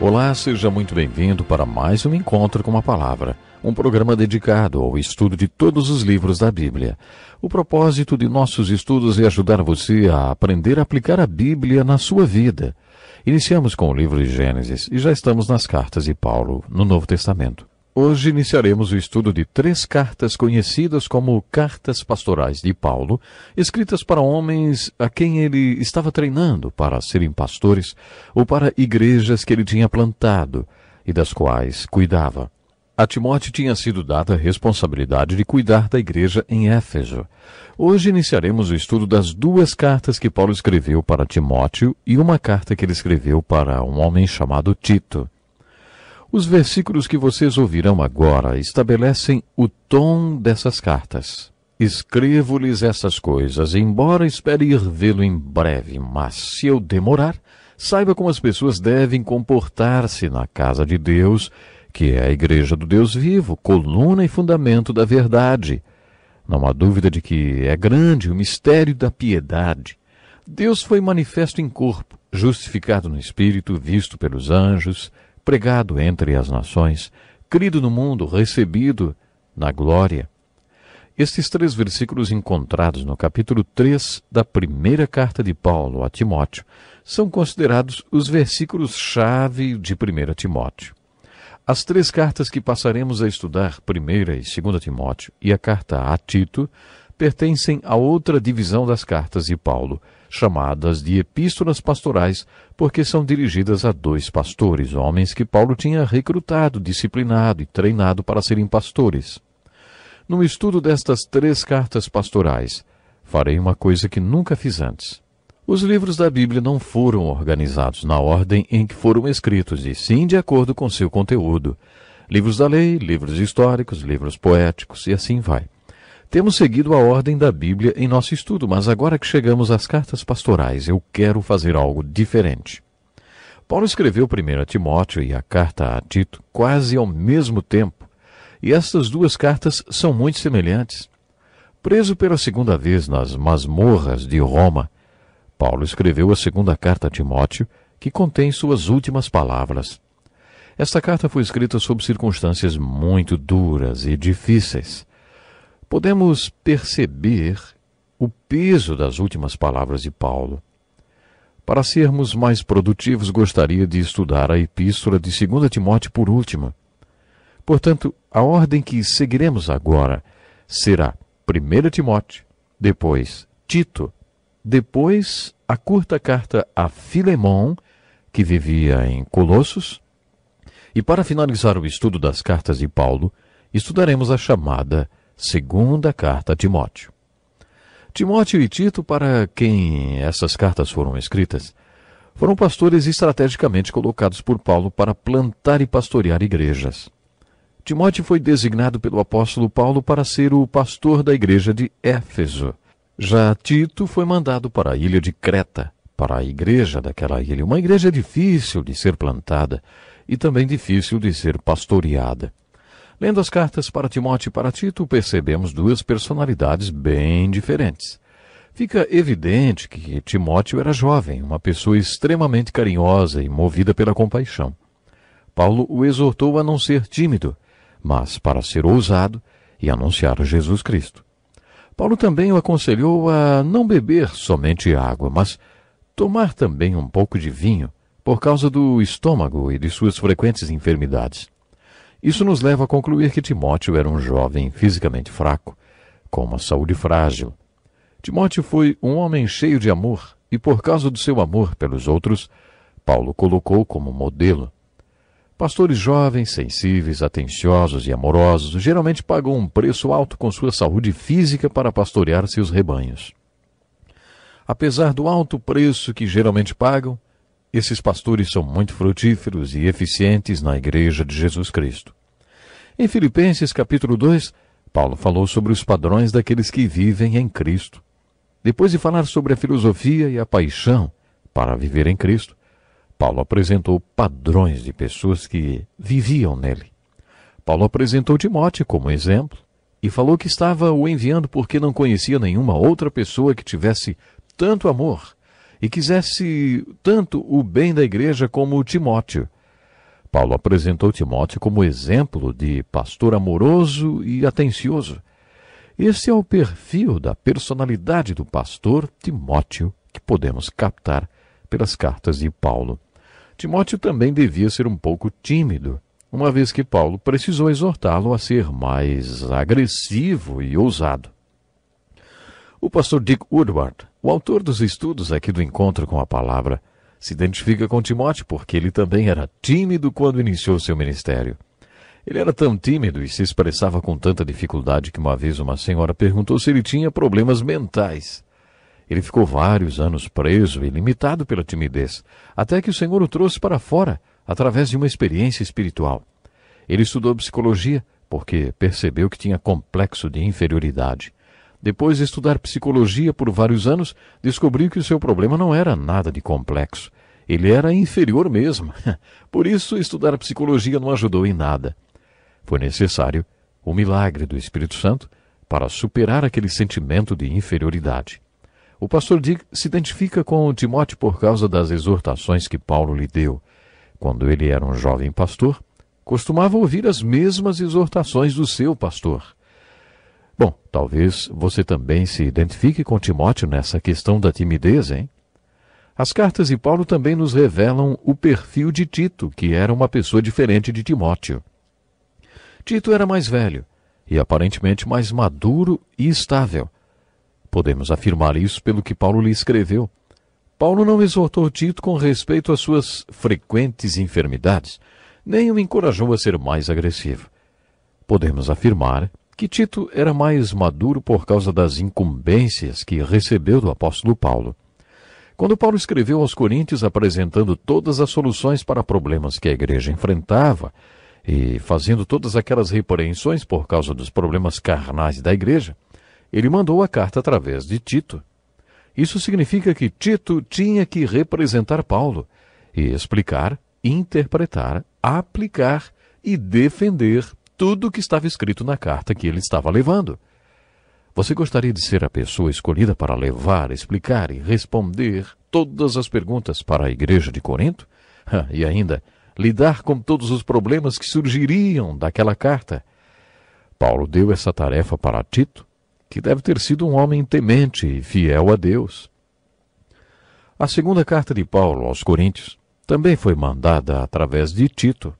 Olá, seja muito bem-vindo para mais um Encontro com a Palavra, um programa dedicado ao estudo de todos os livros da Bíblia. O propósito de nossos estudos é ajudar você a aprender a aplicar a Bíblia na sua vida. Iniciamos com o livro de Gênesis e já estamos nas cartas de Paulo no Novo Testamento. Hoje iniciaremos o estudo de três cartas conhecidas como Cartas Pastorais de Paulo, escritas para homens a quem ele estava treinando para serem pastores ou para igrejas que ele tinha plantado e das quais cuidava. A Timóteo tinha sido dada a responsabilidade de cuidar da igreja em Éfeso. Hoje iniciaremos o estudo das duas cartas que Paulo escreveu para Timóteo e uma carta que ele escreveu para um homem chamado Tito. Os versículos que vocês ouvirão agora estabelecem o tom dessas cartas. Escrevo-lhes essas coisas, embora espere ir vê-lo em breve, mas se eu demorar, saiba como as pessoas devem comportar-se na casa de Deus, que é a igreja do Deus vivo, coluna e fundamento da verdade. Não há dúvida de que é grande o mistério da piedade. Deus foi manifesto em corpo, justificado no espírito, visto pelos anjos, pregado entre as nações, crido no mundo, recebido na glória. Estes três versículos encontrados no capítulo 3 da primeira carta de Paulo a Timóteo são considerados os versículos-chave de 1 Timóteo. As três cartas que passaremos a estudar, 1 e 2 Timóteo e a carta a Tito, pertencem a outra divisão das cartas de Paulo, chamadas de epístolas pastorais, porque são dirigidas a dois pastores, homens que Paulo tinha recrutado, disciplinado e treinado para serem pastores. No estudo destas três cartas pastorais, farei uma coisa que nunca fiz antes. Os livros da Bíblia não foram organizados na ordem em que foram escritos, e sim de acordo com seu conteúdo. Livros da lei, livros históricos, livros poéticos, e assim vai. Temos seguido a ordem da Bíblia em nosso estudo, mas agora que chegamos às cartas pastorais, eu quero fazer algo diferente. Paulo escreveu a Timóteo e a carta a Tito quase ao mesmo tempo, e estas duas cartas são muito semelhantes. Preso pela segunda vez nas masmorras de Roma, Paulo escreveu a segunda carta a Timóteo, que contém suas últimas palavras. Esta carta foi escrita sob circunstâncias muito duras e difíceis podemos perceber o peso das últimas palavras de Paulo. Para sermos mais produtivos, gostaria de estudar a epístola de 2 Timóteo por última. Portanto, a ordem que seguiremos agora será 1 Timóteo, depois Tito, depois a curta carta a Filemon, que vivia em Colossos, e para finalizar o estudo das cartas de Paulo, estudaremos a chamada Segunda carta a Timóteo. Timóteo e Tito, para quem essas cartas foram escritas, foram pastores estrategicamente colocados por Paulo para plantar e pastorear igrejas. Timóteo foi designado pelo apóstolo Paulo para ser o pastor da igreja de Éfeso. Já Tito foi mandado para a ilha de Creta, para a igreja daquela ilha, uma igreja difícil de ser plantada e também difícil de ser pastoreada. Lendo as cartas para Timóteo e para Tito, percebemos duas personalidades bem diferentes. Fica evidente que Timóteo era jovem, uma pessoa extremamente carinhosa e movida pela compaixão. Paulo o exortou a não ser tímido, mas para ser ousado e anunciar Jesus Cristo. Paulo também o aconselhou a não beber somente água, mas tomar também um pouco de vinho, por causa do estômago e de suas frequentes enfermidades. Isso nos leva a concluir que Timóteo era um jovem fisicamente fraco, com uma saúde frágil. Timóteo foi um homem cheio de amor, e por causa do seu amor pelos outros, Paulo colocou como modelo. Pastores jovens, sensíveis, atenciosos e amorosos geralmente pagam um preço alto com sua saúde física para pastorear seus rebanhos. Apesar do alto preço que geralmente pagam, esses pastores são muito frutíferos e eficientes na Igreja de Jesus Cristo. Em Filipenses capítulo 2, Paulo falou sobre os padrões daqueles que vivem em Cristo. Depois de falar sobre a filosofia e a paixão para viver em Cristo, Paulo apresentou padrões de pessoas que viviam nele. Paulo apresentou Timóteo como exemplo e falou que estava o enviando porque não conhecia nenhuma outra pessoa que tivesse tanto amor e quisesse tanto o bem da igreja como Timóteo. Paulo apresentou Timóteo como exemplo de pastor amoroso e atencioso. Esse é o perfil da personalidade do pastor Timóteo que podemos captar pelas cartas de Paulo. Timóteo também devia ser um pouco tímido, uma vez que Paulo precisou exortá-lo a ser mais agressivo e ousado. O pastor Dick Woodward o autor dos estudos aqui do encontro com a palavra se identifica com Timóteo porque ele também era tímido quando iniciou seu ministério. Ele era tão tímido e se expressava com tanta dificuldade que uma vez uma senhora perguntou se ele tinha problemas mentais. Ele ficou vários anos preso e limitado pela timidez, até que o Senhor o trouxe para fora através de uma experiência espiritual. Ele estudou psicologia porque percebeu que tinha complexo de inferioridade. Depois de estudar psicologia por vários anos, descobriu que o seu problema não era nada de complexo. Ele era inferior mesmo. Por isso, estudar psicologia não ajudou em nada. Foi necessário o milagre do Espírito Santo para superar aquele sentimento de inferioridade. O pastor Dick se identifica com Timóteo por causa das exortações que Paulo lhe deu. Quando ele era um jovem pastor, costumava ouvir as mesmas exortações do seu pastor. Bom, talvez você também se identifique com Timóteo nessa questão da timidez, hein? As cartas de Paulo também nos revelam o perfil de Tito, que era uma pessoa diferente de Timóteo. Tito era mais velho e aparentemente mais maduro e estável. Podemos afirmar isso pelo que Paulo lhe escreveu. Paulo não exortou Tito com respeito às suas frequentes enfermidades, nem o encorajou a ser mais agressivo. Podemos afirmar que Tito era mais maduro por causa das incumbências que recebeu do apóstolo Paulo. Quando Paulo escreveu aos Coríntios apresentando todas as soluções para problemas que a igreja enfrentava e fazendo todas aquelas repreensões por causa dos problemas carnais da igreja, ele mandou a carta através de Tito. Isso significa que Tito tinha que representar Paulo e explicar, interpretar, aplicar e defender tudo o que estava escrito na carta que ele estava levando. Você gostaria de ser a pessoa escolhida para levar, explicar e responder todas as perguntas para a igreja de Corinto? E ainda, lidar com todos os problemas que surgiriam daquela carta. Paulo deu essa tarefa para Tito, que deve ter sido um homem temente e fiel a Deus. A segunda carta de Paulo aos Coríntios também foi mandada através de Tito,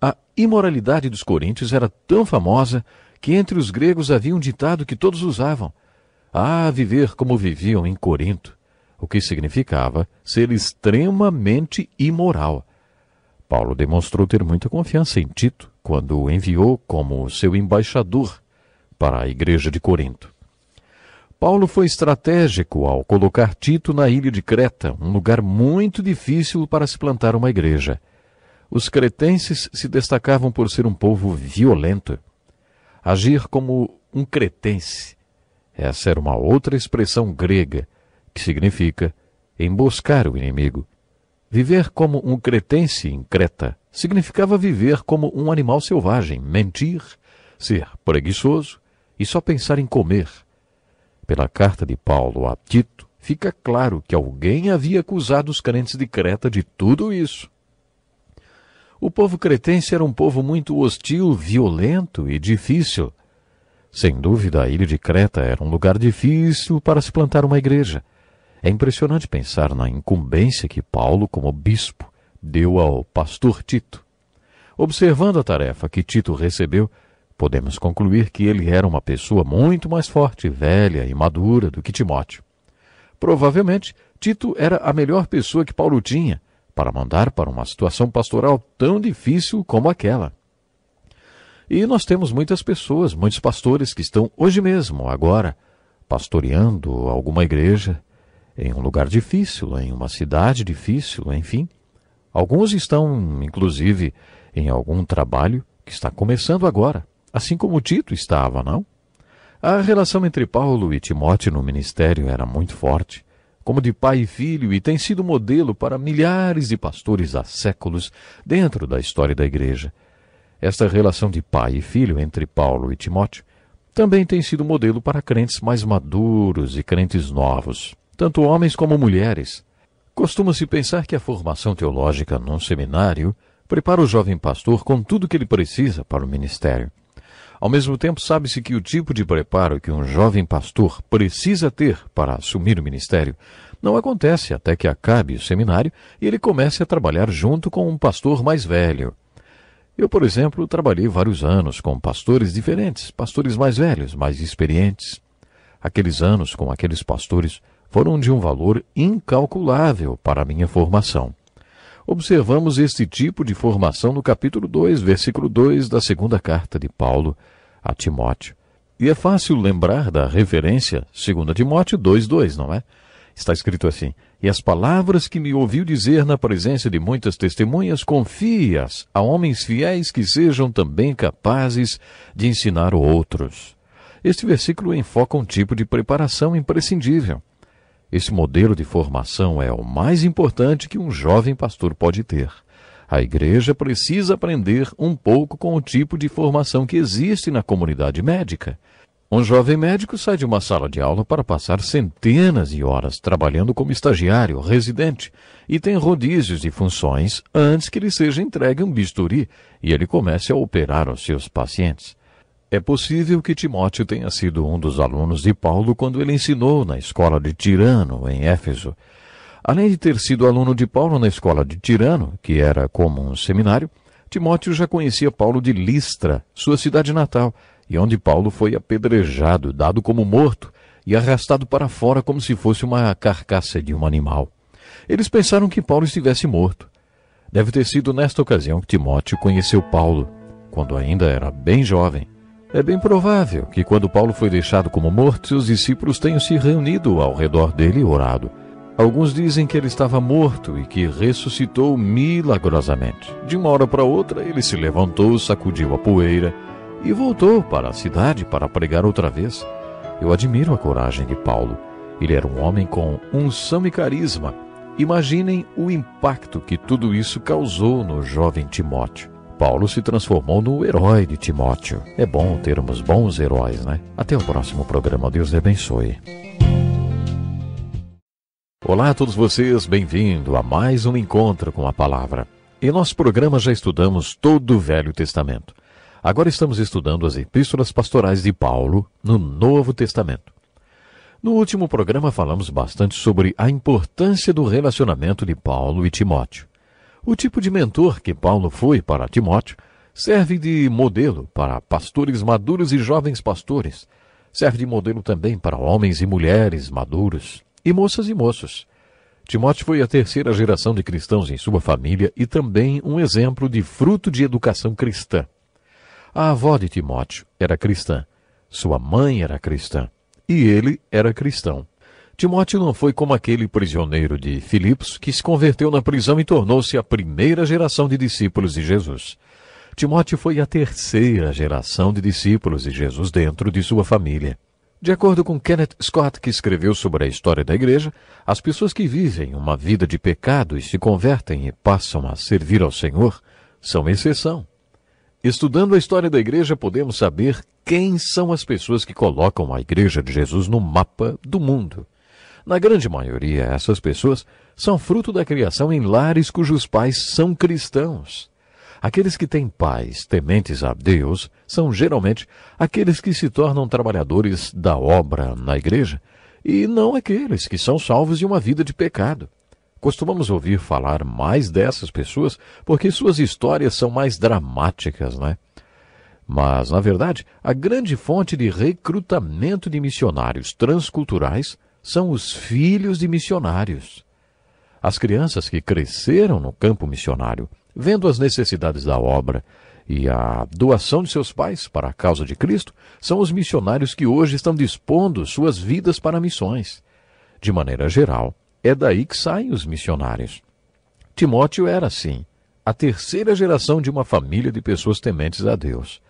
a imoralidade dos coríntios era tão famosa que entre os gregos havia um ditado que todos usavam: Ah, viver como viviam em Corinto! O que significava ser extremamente imoral. Paulo demonstrou ter muita confiança em Tito quando o enviou como seu embaixador para a igreja de Corinto. Paulo foi estratégico ao colocar Tito na ilha de Creta, um lugar muito difícil para se plantar uma igreja. Os cretenses se destacavam por ser um povo violento. Agir como um cretense. Essa era uma outra expressão grega que significa emboscar o inimigo. Viver como um cretense em Creta significava viver como um animal selvagem, mentir, ser preguiçoso e só pensar em comer. Pela carta de Paulo a Tito, fica claro que alguém havia acusado os crentes de Creta de tudo isso. O povo cretense era um povo muito hostil, violento e difícil. Sem dúvida, a ilha de Creta era um lugar difícil para se plantar uma igreja. É impressionante pensar na incumbência que Paulo, como bispo, deu ao pastor Tito. Observando a tarefa que Tito recebeu, podemos concluir que ele era uma pessoa muito mais forte, velha e madura do que Timóteo. Provavelmente, Tito era a melhor pessoa que Paulo tinha, para mandar para uma situação pastoral tão difícil como aquela. E nós temos muitas pessoas, muitos pastores que estão hoje mesmo, agora, pastoreando alguma igreja em um lugar difícil, em uma cidade difícil, enfim. Alguns estão, inclusive, em algum trabalho que está começando agora, assim como Tito estava, não? A relação entre Paulo e Timóteo no ministério era muito forte como de pai e filho, e tem sido modelo para milhares de pastores há séculos dentro da história da Igreja. Esta relação de pai e filho entre Paulo e Timóteo também tem sido modelo para crentes mais maduros e crentes novos, tanto homens como mulheres. Costuma-se pensar que a formação teológica num seminário prepara o jovem pastor com tudo o que ele precisa para o ministério. Ao mesmo tempo, sabe-se que o tipo de preparo que um jovem pastor precisa ter para assumir o ministério não acontece até que acabe o seminário e ele comece a trabalhar junto com um pastor mais velho. Eu, por exemplo, trabalhei vários anos com pastores diferentes, pastores mais velhos, mais experientes. Aqueles anos com aqueles pastores foram de um valor incalculável para a minha formação. Observamos este tipo de formação no capítulo 2, versículo 2 da segunda carta de Paulo a Timóteo. E é fácil lembrar da referência, 2 Timóteo 2,2, não é? Está escrito assim: E as palavras que me ouviu dizer na presença de muitas testemunhas, confie-as a homens fiéis que sejam também capazes de ensinar outros. Este versículo enfoca um tipo de preparação imprescindível. Esse modelo de formação é o mais importante que um jovem pastor pode ter. A igreja precisa aprender um pouco com o tipo de formação que existe na comunidade médica. Um jovem médico sai de uma sala de aula para passar centenas de horas trabalhando como estagiário, residente, e tem rodízios de funções antes que lhe seja entregue um bisturi e ele comece a operar os seus pacientes. É possível que Timóteo tenha sido um dos alunos de Paulo quando ele ensinou na escola de Tirano, em Éfeso. Além de ter sido aluno de Paulo na escola de Tirano, que era como um seminário, Timóteo já conhecia Paulo de Listra, sua cidade natal, e onde Paulo foi apedrejado, dado como morto e arrastado para fora como se fosse uma carcaça de um animal. Eles pensaram que Paulo estivesse morto. Deve ter sido nesta ocasião que Timóteo conheceu Paulo, quando ainda era bem jovem. É bem provável que, quando Paulo foi deixado como morto, seus discípulos tenham se reunido ao redor dele e orado. Alguns dizem que ele estava morto e que ressuscitou milagrosamente. De uma hora para outra, ele se levantou, sacudiu a poeira e voltou para a cidade para pregar outra vez. Eu admiro a coragem de Paulo. Ele era um homem com unção e carisma. Imaginem o impacto que tudo isso causou no jovem Timóteo. Paulo se transformou no herói de Timóteo. É bom termos bons heróis, né? Até o próximo programa. Deus abençoe. Olá a todos vocês, bem-vindo a mais um encontro com a palavra. Em nosso programa já estudamos todo o Velho Testamento. Agora estamos estudando as epístolas pastorais de Paulo no Novo Testamento. No último programa falamos bastante sobre a importância do relacionamento de Paulo e Timóteo. O tipo de mentor que Paulo foi para Timóteo serve de modelo para pastores maduros e jovens pastores. Serve de modelo também para homens e mulheres maduros e moças e moços. Timóteo foi a terceira geração de cristãos em sua família e também um exemplo de fruto de educação cristã. A avó de Timóteo era cristã, sua mãe era cristã e ele era cristão. Timóteo não foi como aquele prisioneiro de Filipos que se converteu na prisão e tornou-se a primeira geração de discípulos de Jesus. Timóteo foi a terceira geração de discípulos de Jesus dentro de sua família. De acordo com Kenneth Scott, que escreveu sobre a história da igreja, as pessoas que vivem uma vida de pecado e se convertem e passam a servir ao Senhor são exceção. Estudando a história da igreja, podemos saber quem são as pessoas que colocam a igreja de Jesus no mapa do mundo. Na grande maioria, essas pessoas são fruto da criação em lares cujos pais são cristãos. Aqueles que têm pais tementes a Deus são geralmente aqueles que se tornam trabalhadores da obra na igreja e não aqueles que são salvos de uma vida de pecado. Costumamos ouvir falar mais dessas pessoas porque suas histórias são mais dramáticas, né? Mas, na verdade, a grande fonte de recrutamento de missionários transculturais são os filhos de missionários. As crianças que cresceram no campo missionário, vendo as necessidades da obra e a doação de seus pais para a causa de Cristo, são os missionários que hoje estão dispondo suas vidas para missões. De maneira geral, é daí que saem os missionários. Timóteo era assim, a terceira geração de uma família de pessoas tementes a Deus.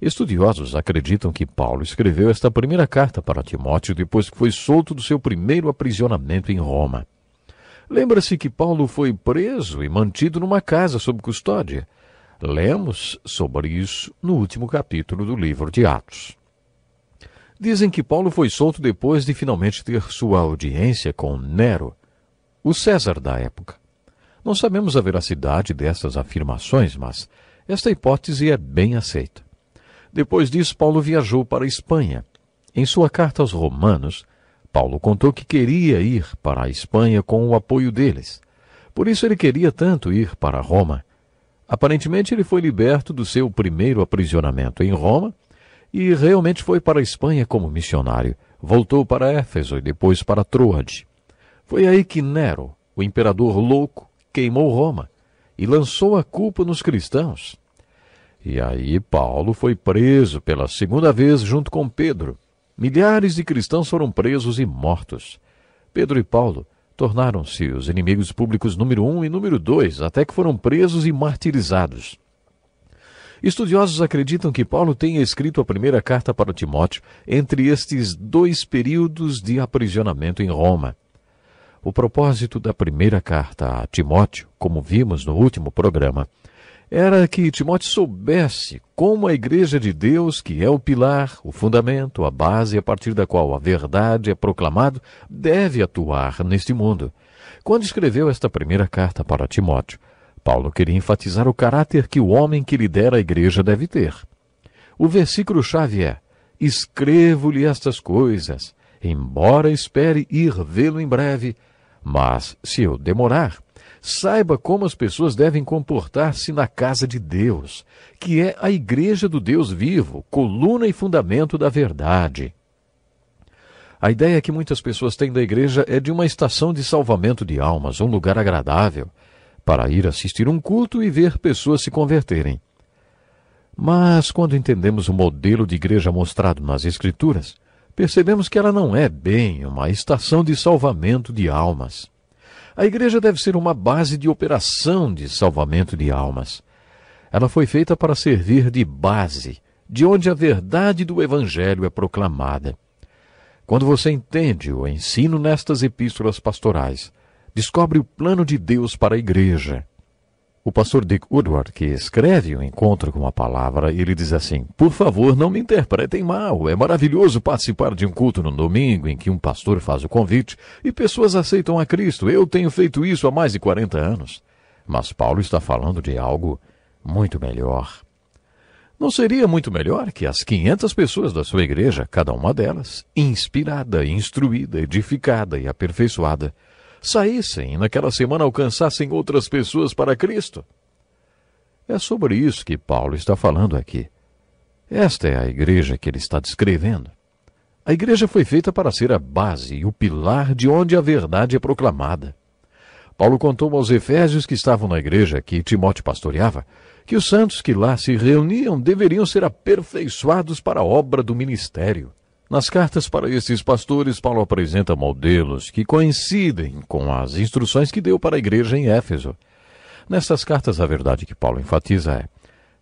Estudiosos acreditam que Paulo escreveu esta primeira carta para Timóteo depois que foi solto do seu primeiro aprisionamento em Roma. Lembra-se que Paulo foi preso e mantido numa casa sob custódia. Lemos sobre isso no último capítulo do livro de Atos. Dizem que Paulo foi solto depois de finalmente ter sua audiência com Nero, o César da época. Não sabemos a veracidade dessas afirmações, mas esta hipótese é bem aceita. Depois disso, Paulo viajou para a Espanha. Em sua carta aos Romanos, Paulo contou que queria ir para a Espanha com o apoio deles. Por isso ele queria tanto ir para Roma. Aparentemente ele foi liberto do seu primeiro aprisionamento em Roma e realmente foi para a Espanha como missionário. Voltou para Éfeso e depois para Troade. Foi aí que Nero, o imperador louco, queimou Roma e lançou a culpa nos cristãos. E aí Paulo foi preso pela segunda vez junto com Pedro. Milhares de cristãos foram presos e mortos. Pedro e Paulo tornaram-se os inimigos públicos número um e número dois, até que foram presos e martirizados. Estudiosos acreditam que Paulo tenha escrito a primeira carta para Timóteo entre estes dois períodos de aprisionamento em Roma. O propósito da primeira carta a Timóteo, como vimos no último programa, era que Timóteo soubesse como a Igreja de Deus, que é o pilar, o fundamento, a base a partir da qual a verdade é proclamada, deve atuar neste mundo. Quando escreveu esta primeira carta para Timóteo, Paulo queria enfatizar o caráter que o homem que lidera a igreja deve ter. O versículo-chave é: Escrevo-lhe estas coisas, embora espere ir vê-lo em breve, mas se eu demorar, saiba como as pessoas devem comportar-se na casa de Deus, que é a igreja do Deus vivo, coluna e fundamento da verdade. A ideia que muitas pessoas têm da igreja é de uma estação de salvamento de almas, um lugar agradável, para ir assistir um culto e ver pessoas se converterem. Mas quando entendemos o modelo de igreja mostrado nas Escrituras, percebemos que ela não é bem uma estação de salvamento de almas. A igreja deve ser uma base de operação de salvamento de almas. Ela foi feita para servir de base, de onde a verdade do Evangelho é proclamada. Quando você entende o ensino nestas epístolas pastorais, descobre o plano de Deus para a igreja, o pastor Dick Woodward, que escreve o encontro com a palavra, ele diz assim: Por favor, não me interpretem mal. É maravilhoso participar de um culto no domingo em que um pastor faz o convite e pessoas aceitam a Cristo. Eu tenho feito isso há mais de 40 anos. Mas Paulo está falando de algo muito melhor. Não seria muito melhor que as 500 pessoas da sua igreja, cada uma delas, inspirada, instruída, edificada e aperfeiçoada, saíssem e naquela semana alcançassem outras pessoas para Cristo. É sobre isso que Paulo está falando aqui. Esta é a igreja que ele está descrevendo. A igreja foi feita para ser a base e o pilar de onde a verdade é proclamada. Paulo contou aos efésios que estavam na igreja que Timóteo pastoreava que os santos que lá se reuniam deveriam ser aperfeiçoados para a obra do ministério. Nas cartas para esses pastores, Paulo apresenta modelos que coincidem com as instruções que deu para a igreja em Éfeso. Nessas cartas, a verdade que Paulo enfatiza é: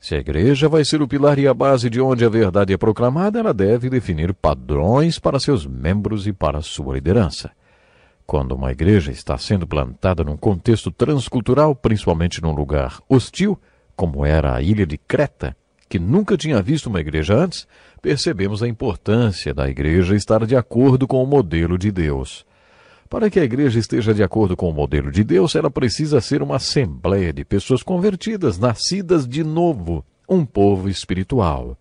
se a igreja vai ser o pilar e a base de onde a verdade é proclamada, ela deve definir padrões para seus membros e para sua liderança. Quando uma igreja está sendo plantada num contexto transcultural, principalmente num lugar hostil, como era a ilha de Creta, que nunca tinha visto uma igreja antes, percebemos a importância da igreja estar de acordo com o modelo de Deus. Para que a igreja esteja de acordo com o modelo de Deus, ela precisa ser uma assembleia de pessoas convertidas, nascidas de novo, um povo espiritual.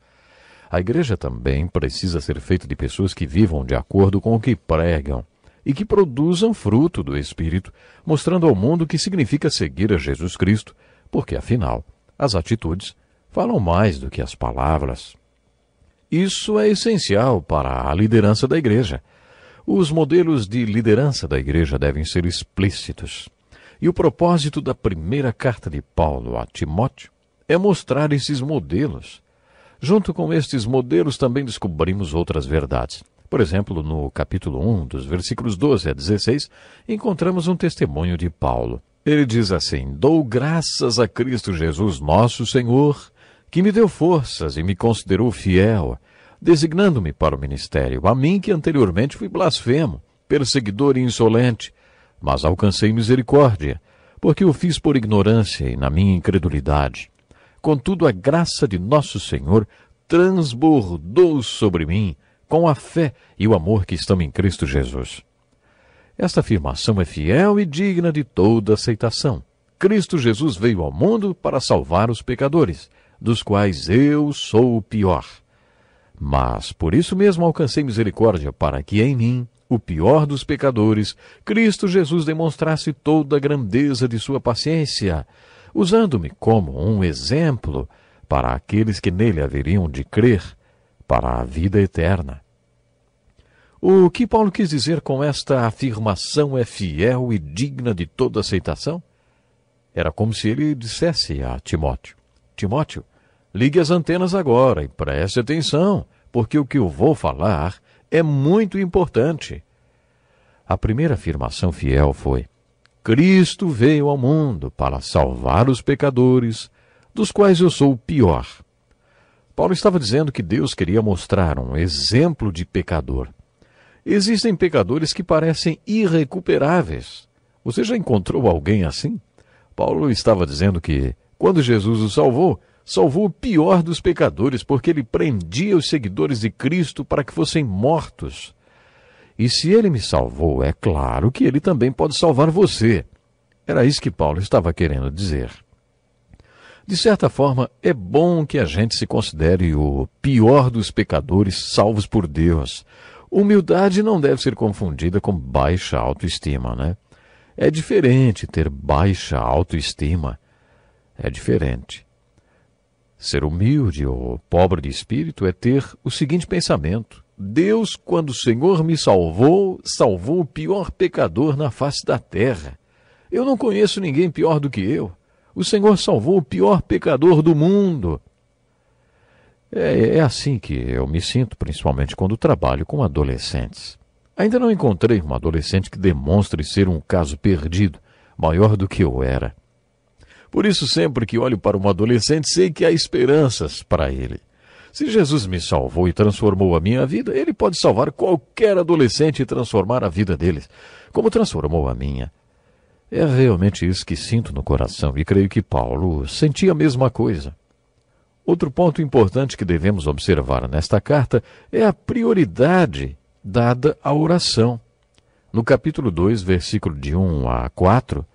A igreja também precisa ser feita de pessoas que vivam de acordo com o que pregam e que produzam fruto do Espírito, mostrando ao mundo o que significa seguir a Jesus Cristo, porque afinal, as atitudes falam mais do que as palavras. Isso é essencial para a liderança da igreja. Os modelos de liderança da igreja devem ser explícitos. E o propósito da primeira carta de Paulo a Timóteo é mostrar esses modelos. Junto com estes modelos também descobrimos outras verdades. Por exemplo, no capítulo 1, dos versículos 12 a 16, encontramos um testemunho de Paulo. Ele diz assim: Dou graças a Cristo Jesus, nosso Senhor, que me deu forças e me considerou fiel, designando-me para o ministério, a mim que anteriormente fui blasfemo, perseguidor e insolente, mas alcancei misericórdia, porque o fiz por ignorância e na minha incredulidade. Contudo, a graça de nosso Senhor transbordou sobre mim com a fé e o amor que estão em Cristo Jesus. Esta afirmação é fiel e digna de toda aceitação. Cristo Jesus veio ao mundo para salvar os pecadores, dos quais eu sou o pior. Mas por isso mesmo alcancei misericórdia, para que em mim, o pior dos pecadores, Cristo Jesus demonstrasse toda a grandeza de sua paciência, usando-me como um exemplo para aqueles que nele haveriam de crer para a vida eterna. O que Paulo quis dizer com esta afirmação é fiel e digna de toda aceitação? Era como se ele dissesse a Timóteo: Timóteo, ligue as antenas agora e preste atenção, porque o que eu vou falar é muito importante. A primeira afirmação fiel foi: Cristo veio ao mundo para salvar os pecadores, dos quais eu sou o pior. Paulo estava dizendo que Deus queria mostrar um exemplo de pecador. Existem pecadores que parecem irrecuperáveis. Você já encontrou alguém assim? Paulo estava dizendo que quando Jesus o salvou, salvou o pior dos pecadores, porque ele prendia os seguidores de Cristo para que fossem mortos. E se ele me salvou, é claro que ele também pode salvar você. Era isso que Paulo estava querendo dizer. De certa forma, é bom que a gente se considere o pior dos pecadores salvos por Deus. Humildade não deve ser confundida com baixa autoestima, né? É diferente ter baixa autoestima é diferente. Ser humilde ou pobre de espírito é ter o seguinte pensamento: Deus, quando o Senhor me salvou, salvou o pior pecador na face da terra. Eu não conheço ninguém pior do que eu. O Senhor salvou o pior pecador do mundo. É, é, assim que eu me sinto, principalmente quando trabalho com adolescentes. Ainda não encontrei um adolescente que demonstre ser um caso perdido, maior do que eu era. Por isso, sempre que olho para um adolescente, sei que há esperanças para ele. Se Jesus me salvou e transformou a minha vida, ele pode salvar qualquer adolescente e transformar a vida deles, como transformou a minha. É realmente isso que sinto no coração e creio que Paulo sentia a mesma coisa. Outro ponto importante que devemos observar nesta carta é a prioridade dada à oração. No capítulo 2, versículo de 1 a 4,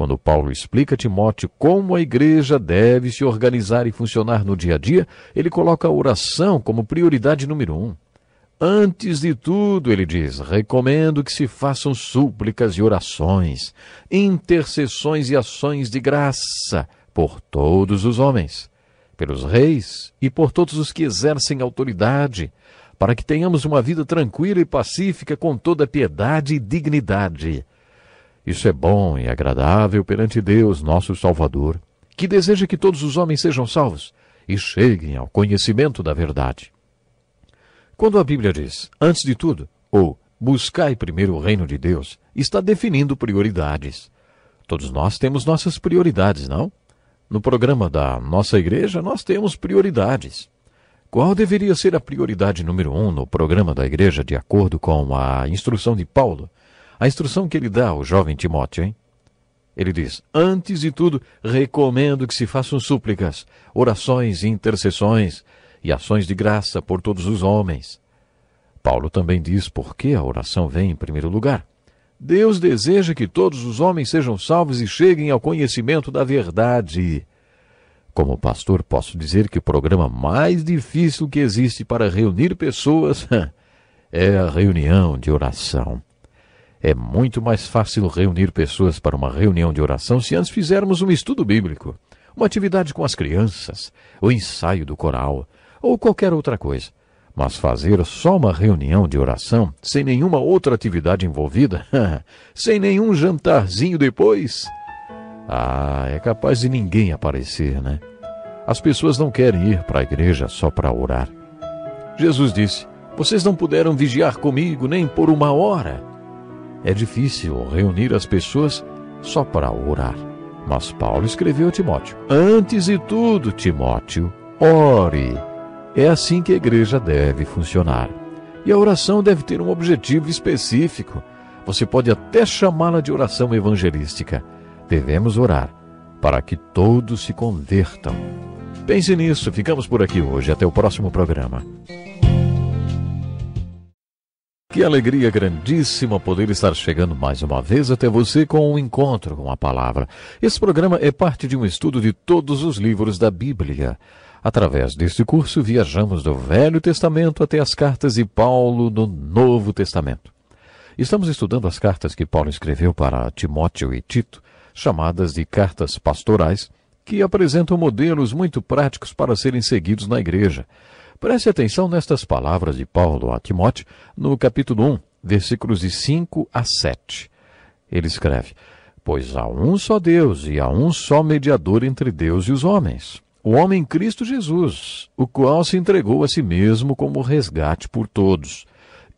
quando Paulo explica a Timóteo como a igreja deve se organizar e funcionar no dia a dia, ele coloca a oração como prioridade número um. Antes de tudo, ele diz, recomendo que se façam súplicas e orações, intercessões e ações de graça por todos os homens, pelos reis e por todos os que exercem autoridade, para que tenhamos uma vida tranquila e pacífica com toda piedade e dignidade isso é bom e agradável perante Deus, nosso Salvador, que deseja que todos os homens sejam salvos e cheguem ao conhecimento da verdade. Quando a Bíblia diz, antes de tudo, ou buscai primeiro o reino de Deus, está definindo prioridades. Todos nós temos nossas prioridades, não? No programa da nossa igreja, nós temos prioridades. Qual deveria ser a prioridade número um no programa da igreja, de acordo com a instrução de Paulo? A instrução que ele dá ao jovem Timóteo, hein? Ele diz: Antes de tudo, recomendo que se façam súplicas, orações e intercessões e ações de graça por todos os homens. Paulo também diz por que a oração vem em primeiro lugar. Deus deseja que todos os homens sejam salvos e cheguem ao conhecimento da verdade. Como pastor, posso dizer que o programa mais difícil que existe para reunir pessoas é a reunião de oração. É muito mais fácil reunir pessoas para uma reunião de oração se antes fizermos um estudo bíblico, uma atividade com as crianças, o ensaio do coral ou qualquer outra coisa. Mas fazer só uma reunião de oração, sem nenhuma outra atividade envolvida, sem nenhum jantarzinho depois. Ah, é capaz de ninguém aparecer, né? As pessoas não querem ir para a igreja só para orar. Jesus disse: Vocês não puderam vigiar comigo nem por uma hora. É difícil reunir as pessoas só para orar. Mas Paulo escreveu a Timóteo: Antes de tudo, Timóteo, ore. É assim que a igreja deve funcionar. E a oração deve ter um objetivo específico. Você pode até chamá-la de oração evangelística. Devemos orar para que todos se convertam. Pense nisso, ficamos por aqui hoje. Até o próximo programa. Que alegria grandíssima poder estar chegando mais uma vez até você com um encontro com a palavra. Esse programa é parte de um estudo de todos os livros da Bíblia. Através deste curso, viajamos do Velho Testamento até as cartas de Paulo no Novo Testamento. Estamos estudando as cartas que Paulo escreveu para Timóteo e Tito, chamadas de cartas pastorais, que apresentam modelos muito práticos para serem seguidos na igreja. Preste atenção nestas palavras de Paulo a Timóteo, no capítulo 1, versículos de 5 a 7. Ele escreve: Pois há um só Deus e há um só mediador entre Deus e os homens, o homem Cristo Jesus, o qual se entregou a si mesmo como resgate por todos.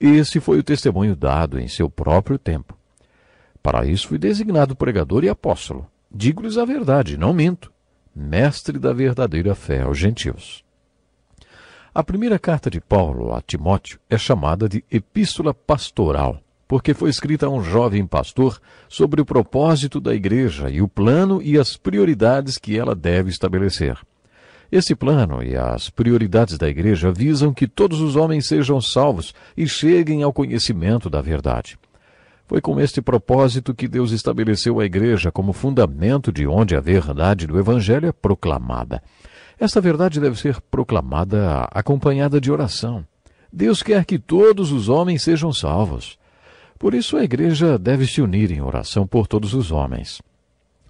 Esse foi o testemunho dado em seu próprio tempo. Para isso fui designado pregador e apóstolo. Digo-lhes a verdade, não minto. Mestre da verdadeira fé aos gentios. A primeira carta de Paulo a Timóteo é chamada de Epístola Pastoral, porque foi escrita a um jovem pastor sobre o propósito da igreja e o plano e as prioridades que ela deve estabelecer. Esse plano e as prioridades da igreja visam que todos os homens sejam salvos e cheguem ao conhecimento da verdade. Foi com este propósito que Deus estabeleceu a igreja como fundamento de onde a verdade do evangelho é proclamada. Esta verdade deve ser proclamada acompanhada de oração. Deus quer que todos os homens sejam salvos. Por isso, a igreja deve se unir em oração por todos os homens.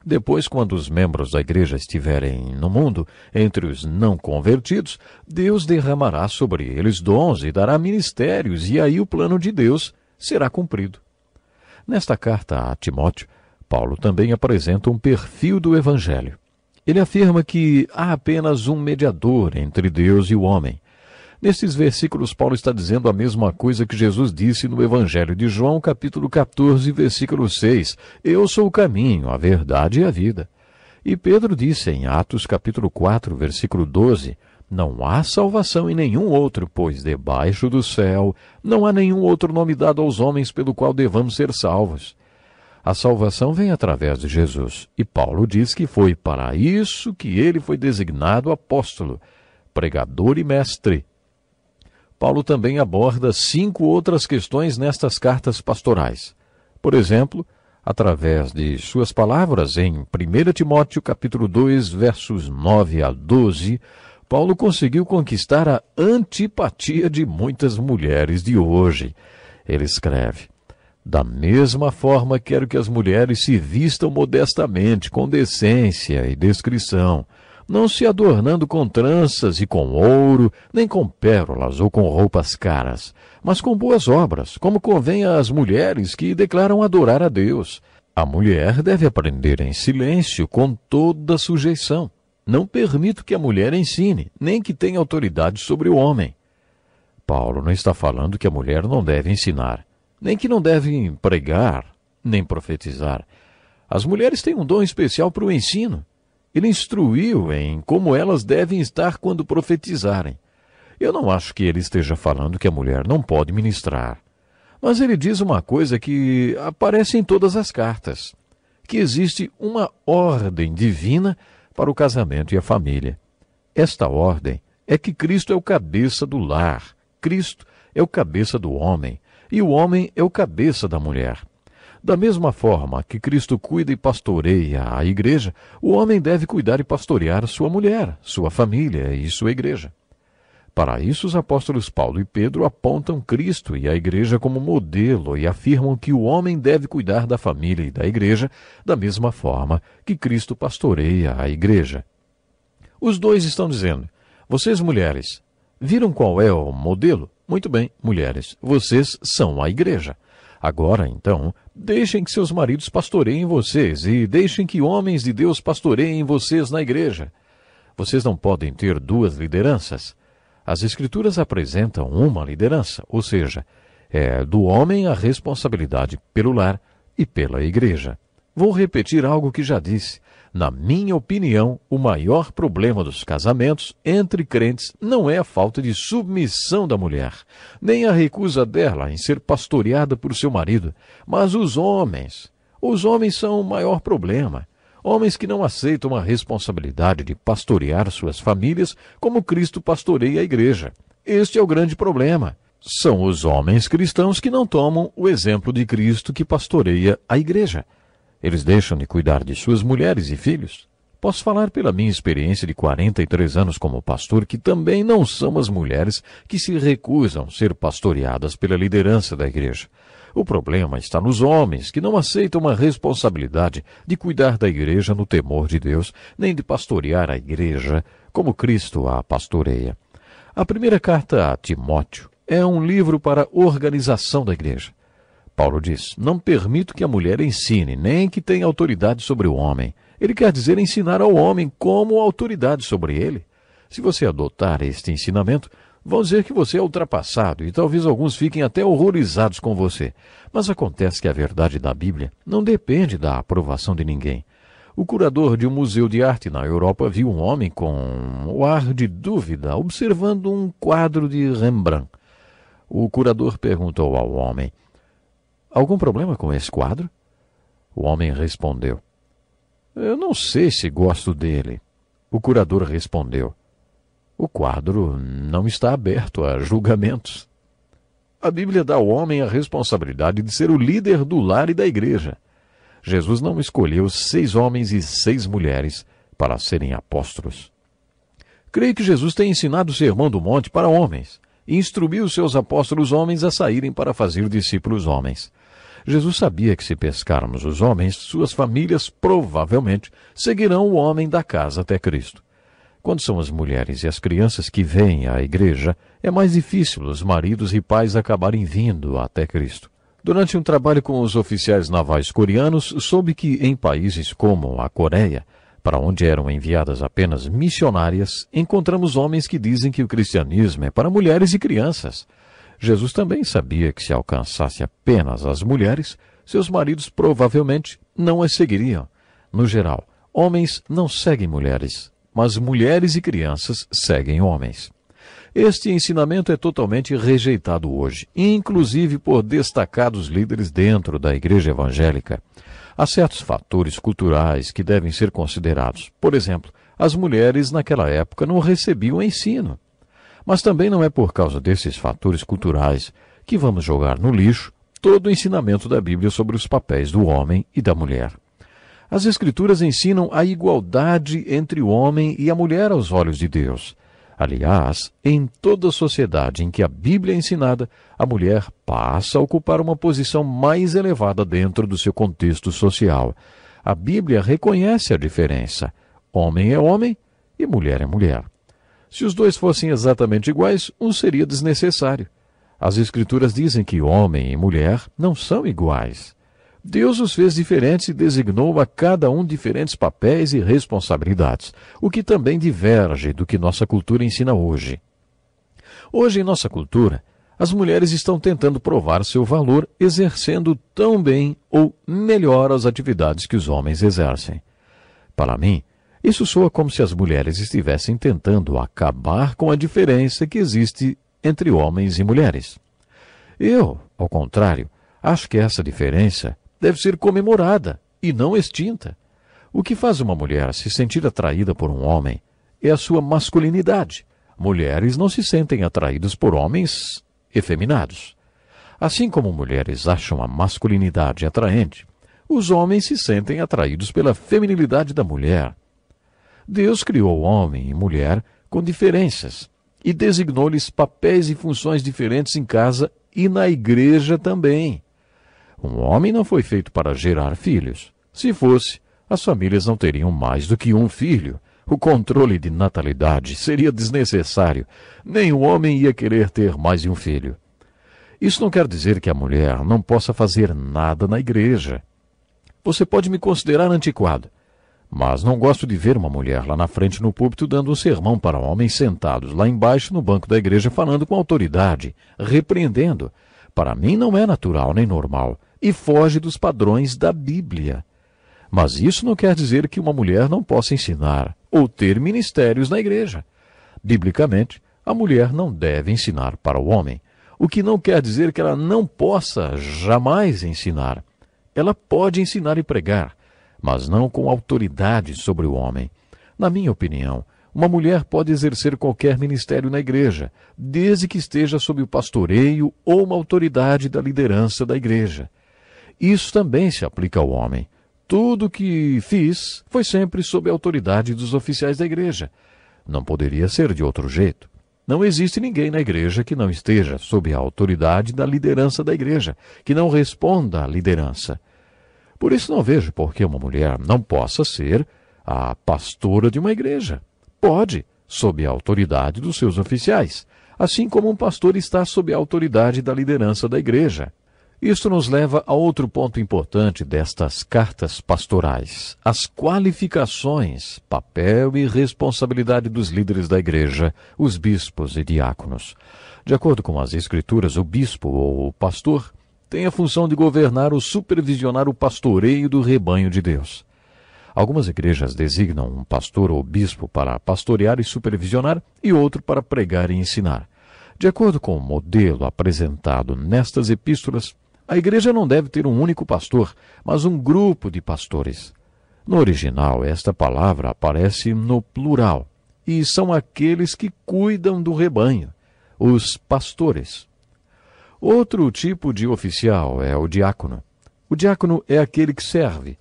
Depois, quando os membros da igreja estiverem no mundo, entre os não convertidos, Deus derramará sobre eles dons e dará ministérios, e aí o plano de Deus será cumprido. Nesta carta a Timóteo, Paulo também apresenta um perfil do Evangelho. Ele afirma que há apenas um mediador entre Deus e o homem. Nesses versículos, Paulo está dizendo a mesma coisa que Jesus disse no Evangelho de João, capítulo 14, versículo 6. Eu sou o caminho, a verdade e a vida. E Pedro disse em Atos, capítulo 4, versículo 12, Não há salvação em nenhum outro, pois debaixo do céu não há nenhum outro nome dado aos homens pelo qual devamos ser salvos. A salvação vem através de Jesus. E Paulo diz que foi para isso que ele foi designado apóstolo, pregador e mestre. Paulo também aborda cinco outras questões nestas cartas pastorais. Por exemplo, através de suas palavras em 1 Timóteo capítulo 2, versos 9 a 12, Paulo conseguiu conquistar a antipatia de muitas mulheres de hoje. Ele escreve: da mesma forma, quero que as mulheres se vistam modestamente, com decência e descrição, não se adornando com tranças e com ouro, nem com pérolas ou com roupas caras, mas com boas obras, como convém às mulheres que declaram adorar a Deus. A mulher deve aprender em silêncio, com toda sujeição. Não permito que a mulher ensine, nem que tenha autoridade sobre o homem. Paulo não está falando que a mulher não deve ensinar nem que não devem pregar, nem profetizar. As mulheres têm um dom especial para o ensino. Ele instruiu em como elas devem estar quando profetizarem. Eu não acho que ele esteja falando que a mulher não pode ministrar. Mas ele diz uma coisa que aparece em todas as cartas: que existe uma ordem divina para o casamento e a família. Esta ordem é que Cristo é o cabeça do lar, Cristo é o cabeça do homem, e o homem é o cabeça da mulher. Da mesma forma que Cristo cuida e pastoreia a igreja, o homem deve cuidar e pastorear sua mulher, sua família e sua igreja. Para isso, os apóstolos Paulo e Pedro apontam Cristo e a igreja como modelo e afirmam que o homem deve cuidar da família e da igreja da mesma forma que Cristo pastoreia a igreja. Os dois estão dizendo: Vocês mulheres, viram qual é o modelo? Muito bem, mulheres, vocês são a igreja. Agora, então, deixem que seus maridos pastoreiem vocês e deixem que homens de Deus pastoreiem vocês na igreja. Vocês não podem ter duas lideranças. As Escrituras apresentam uma liderança, ou seja, é do homem a responsabilidade pelo lar e pela igreja. Vou repetir algo que já disse. Na minha opinião, o maior problema dos casamentos entre crentes não é a falta de submissão da mulher, nem a recusa dela em ser pastoreada por seu marido, mas os homens. Os homens são o maior problema. Homens que não aceitam a responsabilidade de pastorear suas famílias como Cristo pastoreia a igreja. Este é o grande problema. São os homens cristãos que não tomam o exemplo de Cristo que pastoreia a igreja. Eles deixam de cuidar de suas mulheres e filhos. Posso falar pela minha experiência de 43 anos como pastor que também não são as mulheres que se recusam a ser pastoreadas pela liderança da igreja. O problema está nos homens que não aceitam a responsabilidade de cuidar da igreja no temor de Deus, nem de pastorear a igreja como Cristo a pastoreia. A primeira carta a Timóteo é um livro para organização da igreja. Paulo diz: Não permito que a mulher ensine, nem que tenha autoridade sobre o homem. Ele quer dizer ensinar ao homem como autoridade sobre ele. Se você adotar este ensinamento, vão dizer que você é ultrapassado e talvez alguns fiquem até horrorizados com você. Mas acontece que a verdade da Bíblia não depende da aprovação de ninguém. O curador de um museu de arte na Europa viu um homem com o ar de dúvida observando um quadro de Rembrandt. O curador perguntou ao homem: Algum problema com esse quadro? O homem respondeu: Eu não sei se gosto dele. O curador respondeu: O quadro não está aberto a julgamentos. A Bíblia dá ao homem a responsabilidade de ser o líder do lar e da igreja. Jesus não escolheu seis homens e seis mulheres para serem apóstolos. Creio que Jesus tem ensinado o sermão do monte para homens e instruiu seus apóstolos homens a saírem para fazer discípulos homens. Jesus sabia que se pescarmos os homens, suas famílias provavelmente seguirão o homem da casa até Cristo. Quando são as mulheres e as crianças que vêm à igreja, é mais difícil os maridos e pais acabarem vindo até Cristo. Durante um trabalho com os oficiais navais coreanos, soube que em países como a Coreia, para onde eram enviadas apenas missionárias, encontramos homens que dizem que o cristianismo é para mulheres e crianças. Jesus também sabia que se alcançasse apenas as mulheres, seus maridos provavelmente não as seguiriam. No geral, homens não seguem mulheres, mas mulheres e crianças seguem homens. Este ensinamento é totalmente rejeitado hoje, inclusive por destacados líderes dentro da igreja evangélica. Há certos fatores culturais que devem ser considerados. Por exemplo, as mulheres naquela época não recebiam ensino. Mas também não é por causa desses fatores culturais que vamos jogar no lixo todo o ensinamento da Bíblia sobre os papéis do homem e da mulher. As Escrituras ensinam a igualdade entre o homem e a mulher aos olhos de Deus. Aliás, em toda sociedade em que a Bíblia é ensinada, a mulher passa a ocupar uma posição mais elevada dentro do seu contexto social. A Bíblia reconhece a diferença. Homem é homem e mulher é mulher. Se os dois fossem exatamente iguais, um seria desnecessário. As Escrituras dizem que homem e mulher não são iguais. Deus os fez diferentes e designou a cada um diferentes papéis e responsabilidades, o que também diverge do que nossa cultura ensina hoje. Hoje, em nossa cultura, as mulheres estão tentando provar seu valor exercendo tão bem ou melhor as atividades que os homens exercem. Para mim, isso soa como se as mulheres estivessem tentando acabar com a diferença que existe entre homens e mulheres. Eu, ao contrário, acho que essa diferença deve ser comemorada e não extinta. O que faz uma mulher se sentir atraída por um homem é a sua masculinidade. Mulheres não se sentem atraídas por homens efeminados. Assim como mulheres acham a masculinidade atraente, os homens se sentem atraídos pela feminilidade da mulher Deus criou homem e mulher com diferenças e designou-lhes papéis e funções diferentes em casa e na igreja também. Um homem não foi feito para gerar filhos. Se fosse, as famílias não teriam mais do que um filho. O controle de natalidade seria desnecessário. Nenhum homem ia querer ter mais de um filho. Isso não quer dizer que a mulher não possa fazer nada na igreja. Você pode me considerar antiquado, mas não gosto de ver uma mulher lá na frente no púlpito dando um sermão para homens sentados lá embaixo no banco da igreja falando com autoridade, repreendendo. Para mim não é natural nem normal e foge dos padrões da Bíblia. Mas isso não quer dizer que uma mulher não possa ensinar ou ter ministérios na igreja. Biblicamente, a mulher não deve ensinar para o homem, o que não quer dizer que ela não possa jamais ensinar. Ela pode ensinar e pregar mas não com autoridade sobre o homem. Na minha opinião, uma mulher pode exercer qualquer ministério na igreja, desde que esteja sob o pastoreio ou uma autoridade da liderança da igreja. Isso também se aplica ao homem. Tudo que fiz foi sempre sob a autoridade dos oficiais da igreja. Não poderia ser de outro jeito. Não existe ninguém na igreja que não esteja sob a autoridade da liderança da igreja, que não responda à liderança. Por isso não vejo por que uma mulher não possa ser a pastora de uma igreja. Pode, sob a autoridade dos seus oficiais, assim como um pastor está sob a autoridade da liderança da igreja. Isto nos leva a outro ponto importante destas cartas pastorais: as qualificações, papel e responsabilidade dos líderes da igreja, os bispos e diáconos. De acordo com as Escrituras, o bispo ou o pastor tem a função de governar ou supervisionar o pastoreio do rebanho de Deus. Algumas igrejas designam um pastor ou bispo para pastorear e supervisionar e outro para pregar e ensinar. De acordo com o modelo apresentado nestas epístolas, a igreja não deve ter um único pastor, mas um grupo de pastores. No original, esta palavra aparece no plural, e são aqueles que cuidam do rebanho, os pastores. Outro tipo de oficial é o diácono. O diácono é aquele que serve.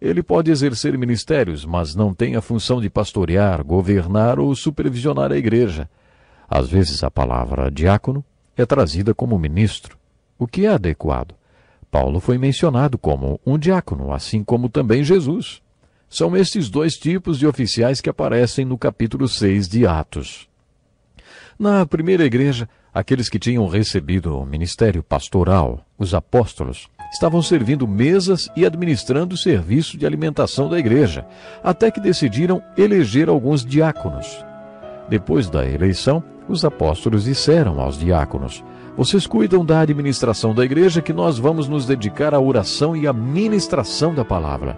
Ele pode exercer ministérios, mas não tem a função de pastorear, governar ou supervisionar a igreja. Às vezes a palavra diácono é trazida como ministro, o que é adequado. Paulo foi mencionado como um diácono, assim como também Jesus. São estes dois tipos de oficiais que aparecem no capítulo 6 de Atos. Na primeira igreja, Aqueles que tinham recebido o ministério pastoral, os apóstolos, estavam servindo mesas e administrando o serviço de alimentação da igreja, até que decidiram eleger alguns diáconos. Depois da eleição, os apóstolos disseram aos diáconos: Vocês cuidam da administração da igreja que nós vamos nos dedicar à oração e à ministração da palavra.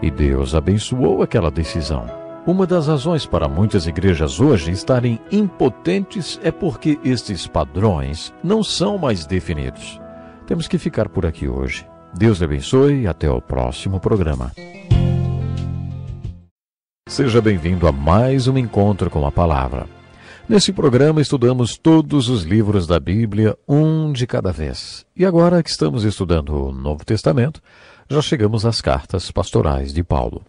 E Deus abençoou aquela decisão. Uma das razões para muitas igrejas hoje estarem impotentes é porque estes padrões não são mais definidos. Temos que ficar por aqui hoje. Deus lhe abençoe e até o próximo programa. Seja bem-vindo a mais um encontro com a palavra. Nesse programa estudamos todos os livros da Bíblia, um de cada vez. E agora que estamos estudando o Novo Testamento, já chegamos às cartas pastorais de Paulo.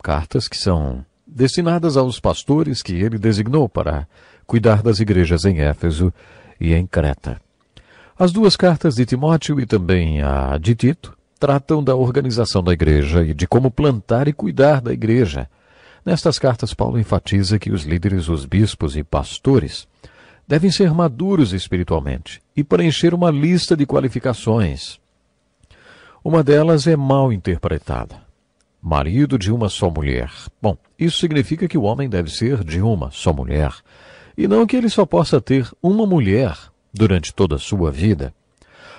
Cartas que são destinadas aos pastores que ele designou para cuidar das igrejas em Éfeso e em Creta. As duas cartas de Timóteo e também a de Tito tratam da organização da igreja e de como plantar e cuidar da igreja. Nestas cartas, Paulo enfatiza que os líderes, os bispos e pastores devem ser maduros espiritualmente e preencher uma lista de qualificações. Uma delas é mal interpretada. Marido de uma só mulher. Bom, isso significa que o homem deve ser de uma só mulher, e não que ele só possa ter uma mulher durante toda a sua vida.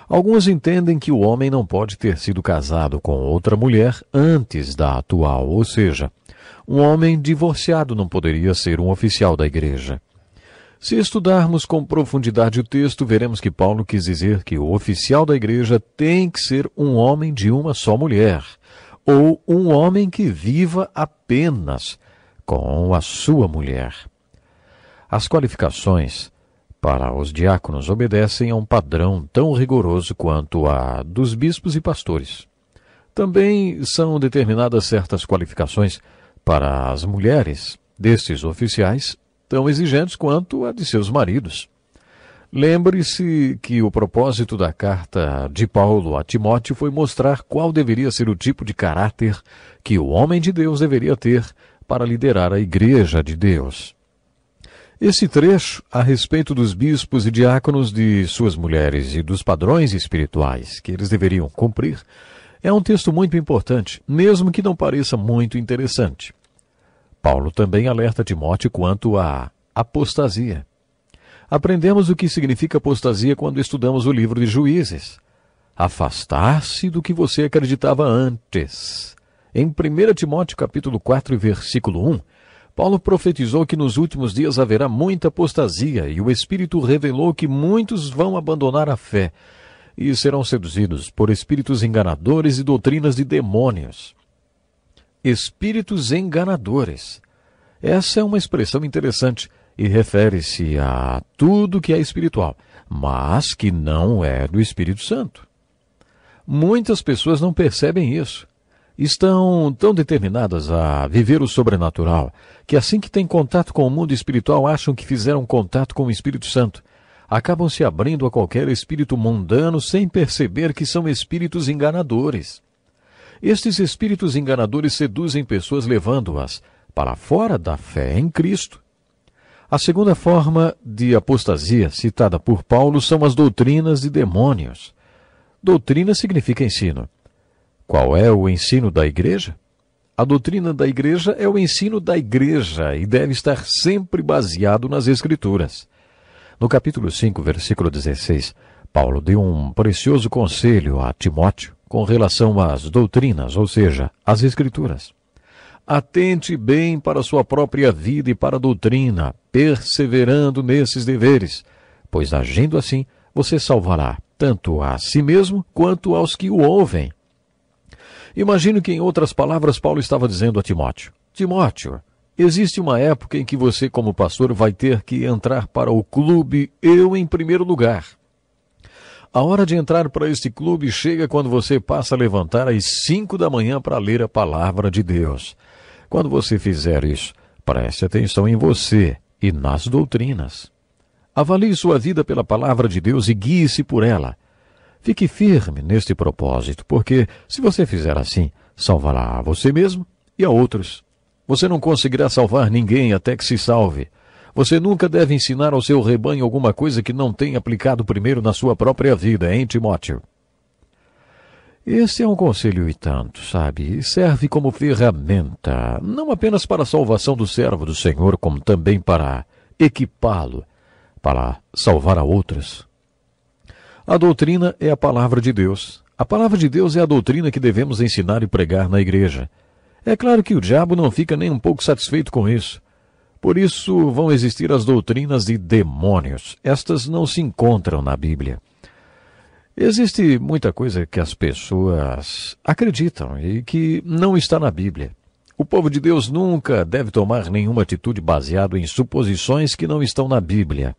Alguns entendem que o homem não pode ter sido casado com outra mulher antes da atual, ou seja, um homem divorciado não poderia ser um oficial da igreja. Se estudarmos com profundidade o texto, veremos que Paulo quis dizer que o oficial da igreja tem que ser um homem de uma só mulher, ou um homem que viva apenas com a sua mulher. As qualificações para os diáconos obedecem a um padrão tão rigoroso quanto a dos bispos e pastores. Também são determinadas certas qualificações para as mulheres destes oficiais, tão exigentes quanto a de seus maridos. Lembre-se que o propósito da carta de Paulo a Timóteo foi mostrar qual deveria ser o tipo de caráter que o homem de Deus deveria ter para liderar a igreja de Deus. Esse trecho a respeito dos bispos e diáconos, de suas mulheres e dos padrões espirituais que eles deveriam cumprir é um texto muito importante, mesmo que não pareça muito interessante. Paulo também alerta Timóteo quanto à apostasia aprendemos o que significa apostasia quando estudamos o livro de Juízes. Afastar-se do que você acreditava antes. Em 1 Timóteo capítulo 4, versículo 1, Paulo profetizou que nos últimos dias haverá muita apostasia e o Espírito revelou que muitos vão abandonar a fé e serão seduzidos por espíritos enganadores e doutrinas de demônios. Espíritos enganadores. Essa é uma expressão interessante e refere-se a tudo que é espiritual, mas que não é do Espírito Santo. Muitas pessoas não percebem isso. Estão tão determinadas a viver o sobrenatural que, assim que têm contato com o mundo espiritual, acham que fizeram contato com o Espírito Santo. Acabam se abrindo a qualquer espírito mundano sem perceber que são espíritos enganadores. Estes espíritos enganadores seduzem pessoas levando-as para fora da fé em Cristo a segunda forma de apostasia citada por Paulo são as doutrinas de demônios. Doutrina significa ensino. Qual é o ensino da igreja? A doutrina da igreja é o ensino da igreja e deve estar sempre baseado nas Escrituras. No capítulo 5, versículo 16, Paulo deu um precioso conselho a Timóteo com relação às doutrinas, ou seja, às Escrituras. Atente bem para sua própria vida e para a doutrina, perseverando nesses deveres, pois agindo assim, você salvará tanto a si mesmo quanto aos que o ouvem. Imagino que, em outras palavras, Paulo estava dizendo a Timóteo: Timóteo, existe uma época em que você, como pastor, vai ter que entrar para o clube eu em primeiro lugar. A hora de entrar para este clube chega quando você passa a levantar às cinco da manhã para ler a palavra de Deus. Quando você fizer isso, preste atenção em você e nas doutrinas. Avalie sua vida pela palavra de Deus e guie-se por ela. Fique firme neste propósito, porque se você fizer assim, salvará a você mesmo e a outros. Você não conseguirá salvar ninguém até que se salve. Você nunca deve ensinar ao seu rebanho alguma coisa que não tenha aplicado primeiro na sua própria vida, hein, Timóteo? Esse é um conselho e tanto, sabe? Serve como ferramenta, não apenas para a salvação do servo do Senhor, como também para equipá-lo para salvar a outras. A doutrina é a palavra de Deus. A palavra de Deus é a doutrina que devemos ensinar e pregar na igreja. É claro que o diabo não fica nem um pouco satisfeito com isso. Por isso vão existir as doutrinas de demônios. Estas não se encontram na Bíblia. Existe muita coisa que as pessoas acreditam e que não está na Bíblia. O povo de Deus nunca deve tomar nenhuma atitude baseada em suposições que não estão na Bíblia.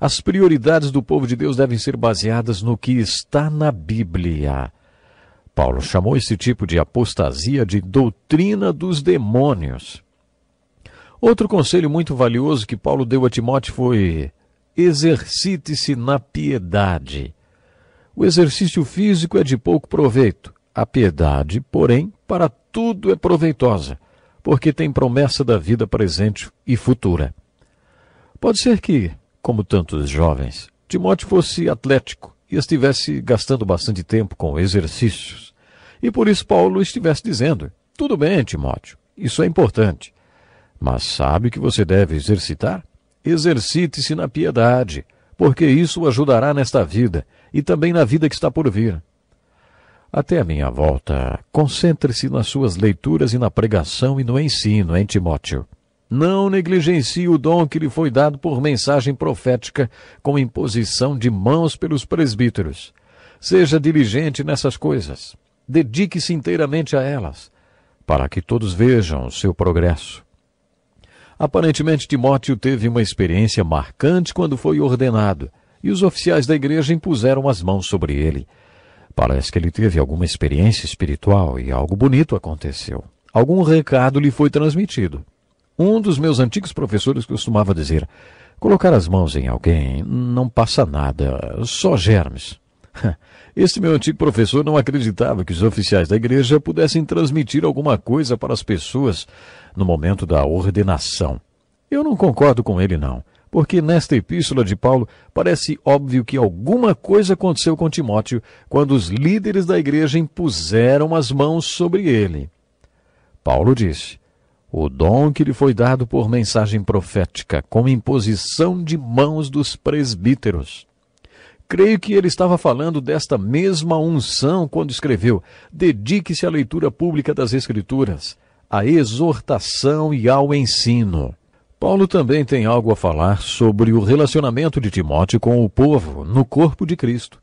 As prioridades do povo de Deus devem ser baseadas no que está na Bíblia. Paulo chamou esse tipo de apostasia de doutrina dos demônios. Outro conselho muito valioso que Paulo deu a Timóteo foi: exercite-se na piedade. O exercício físico é de pouco proveito. A piedade, porém, para tudo é proveitosa, porque tem promessa da vida presente e futura. Pode ser que, como tantos jovens, Timóteo fosse atlético e estivesse gastando bastante tempo com exercícios. E por isso Paulo estivesse dizendo: tudo bem, Timóteo, isso é importante. Mas sabe o que você deve exercitar? Exercite-se na piedade, porque isso o ajudará nesta vida e também na vida que está por vir. Até a minha volta, concentre-se nas suas leituras e na pregação e no ensino, em Timóteo. Não negligencie o dom que lhe foi dado por mensagem profética com imposição de mãos pelos presbíteros. Seja diligente nessas coisas. Dedique-se inteiramente a elas, para que todos vejam o seu progresso. Aparentemente, Timóteo teve uma experiência marcante quando foi ordenado, e os oficiais da igreja impuseram as mãos sobre ele. Parece que ele teve alguma experiência espiritual e algo bonito aconteceu. Algum recado lhe foi transmitido. Um dos meus antigos professores costumava dizer: colocar as mãos em alguém não passa nada, só germes. Este meu antigo professor não acreditava que os oficiais da igreja pudessem transmitir alguma coisa para as pessoas no momento da ordenação. Eu não concordo com ele, não porque nesta epístola de Paulo parece óbvio que alguma coisa aconteceu com Timóteo quando os líderes da igreja impuseram as mãos sobre ele. Paulo disse: O dom que lhe foi dado por mensagem profética, com imposição de mãos dos presbíteros. Creio que ele estava falando desta mesma unção quando escreveu: Dedique-se à leitura pública das Escrituras, à exortação e ao ensino. Paulo também tem algo a falar sobre o relacionamento de Timóteo com o povo no corpo de Cristo.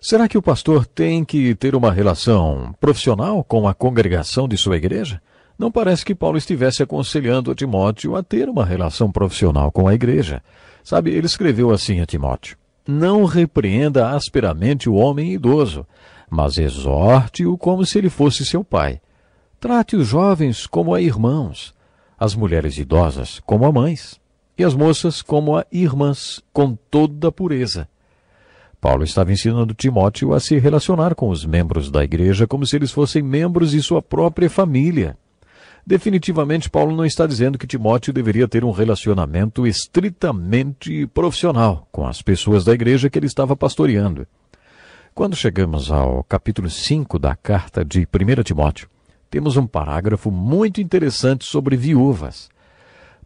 Será que o pastor tem que ter uma relação profissional com a congregação de sua igreja? Não parece que Paulo estivesse aconselhando a Timóteo a ter uma relação profissional com a igreja. Sabe, ele escreveu assim a Timóteo: Não repreenda asperamente o homem idoso, mas exorte-o como se ele fosse seu pai. Trate os jovens como a irmãos as mulheres idosas como a mães e as moças como a irmãs, com toda a pureza. Paulo estava ensinando Timóteo a se relacionar com os membros da igreja como se eles fossem membros de sua própria família. Definitivamente, Paulo não está dizendo que Timóteo deveria ter um relacionamento estritamente profissional com as pessoas da igreja que ele estava pastoreando. Quando chegamos ao capítulo 5 da carta de 1 Timóteo, temos um parágrafo muito interessante sobre viúvas.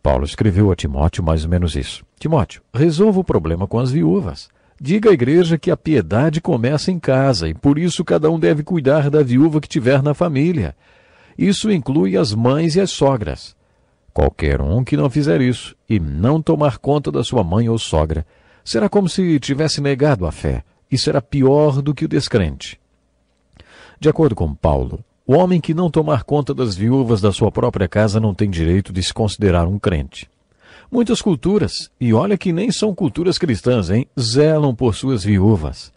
Paulo escreveu a Timóteo mais ou menos isso: Timóteo, resolva o problema com as viúvas. Diga à igreja que a piedade começa em casa e por isso cada um deve cuidar da viúva que tiver na família. Isso inclui as mães e as sogras. Qualquer um que não fizer isso e não tomar conta da sua mãe ou sogra será como se tivesse negado a fé e será pior do que o descrente. De acordo com Paulo, o homem que não tomar conta das viúvas da sua própria casa não tem direito de se considerar um crente. Muitas culturas, e olha que nem são culturas cristãs, hein, zelam por suas viúvas.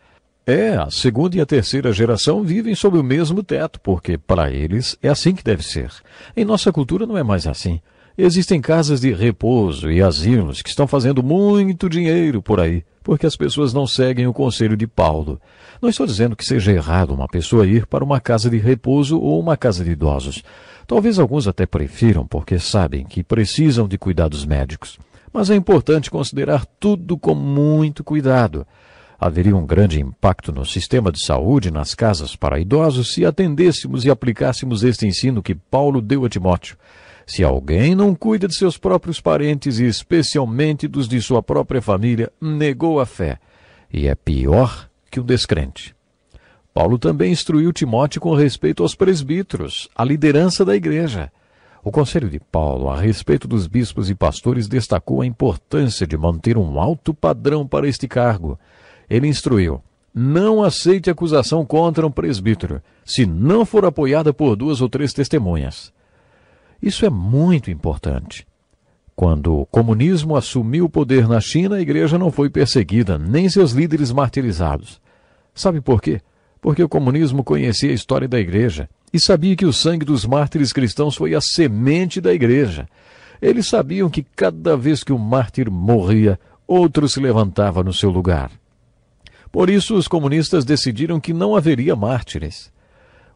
É, a segunda e a terceira geração vivem sob o mesmo teto, porque para eles é assim que deve ser. Em nossa cultura não é mais assim. Existem casas de repouso e asilos que estão fazendo muito dinheiro por aí, porque as pessoas não seguem o conselho de Paulo. Não estou dizendo que seja errado uma pessoa ir para uma casa de repouso ou uma casa de idosos. Talvez alguns até prefiram, porque sabem que precisam de cuidados médicos. Mas é importante considerar tudo com muito cuidado. Haveria um grande impacto no sistema de saúde nas casas para idosos se atendêssemos e aplicássemos este ensino que Paulo deu a Timóteo. Se alguém não cuida de seus próprios parentes e especialmente dos de sua própria família, negou a fé e é pior que o um descrente. Paulo também instruiu Timóteo com respeito aos presbíteros, à liderança da igreja. O conselho de Paulo a respeito dos bispos e pastores destacou a importância de manter um alto padrão para este cargo. Ele instruiu: não aceite acusação contra um presbítero, se não for apoiada por duas ou três testemunhas. Isso é muito importante. Quando o comunismo assumiu o poder na China, a igreja não foi perseguida, nem seus líderes martirizados. Sabe por quê? Porque o comunismo conhecia a história da igreja e sabia que o sangue dos mártires cristãos foi a semente da igreja. Eles sabiam que cada vez que um mártir morria, outro se levantava no seu lugar. Por isso, os comunistas decidiram que não haveria mártires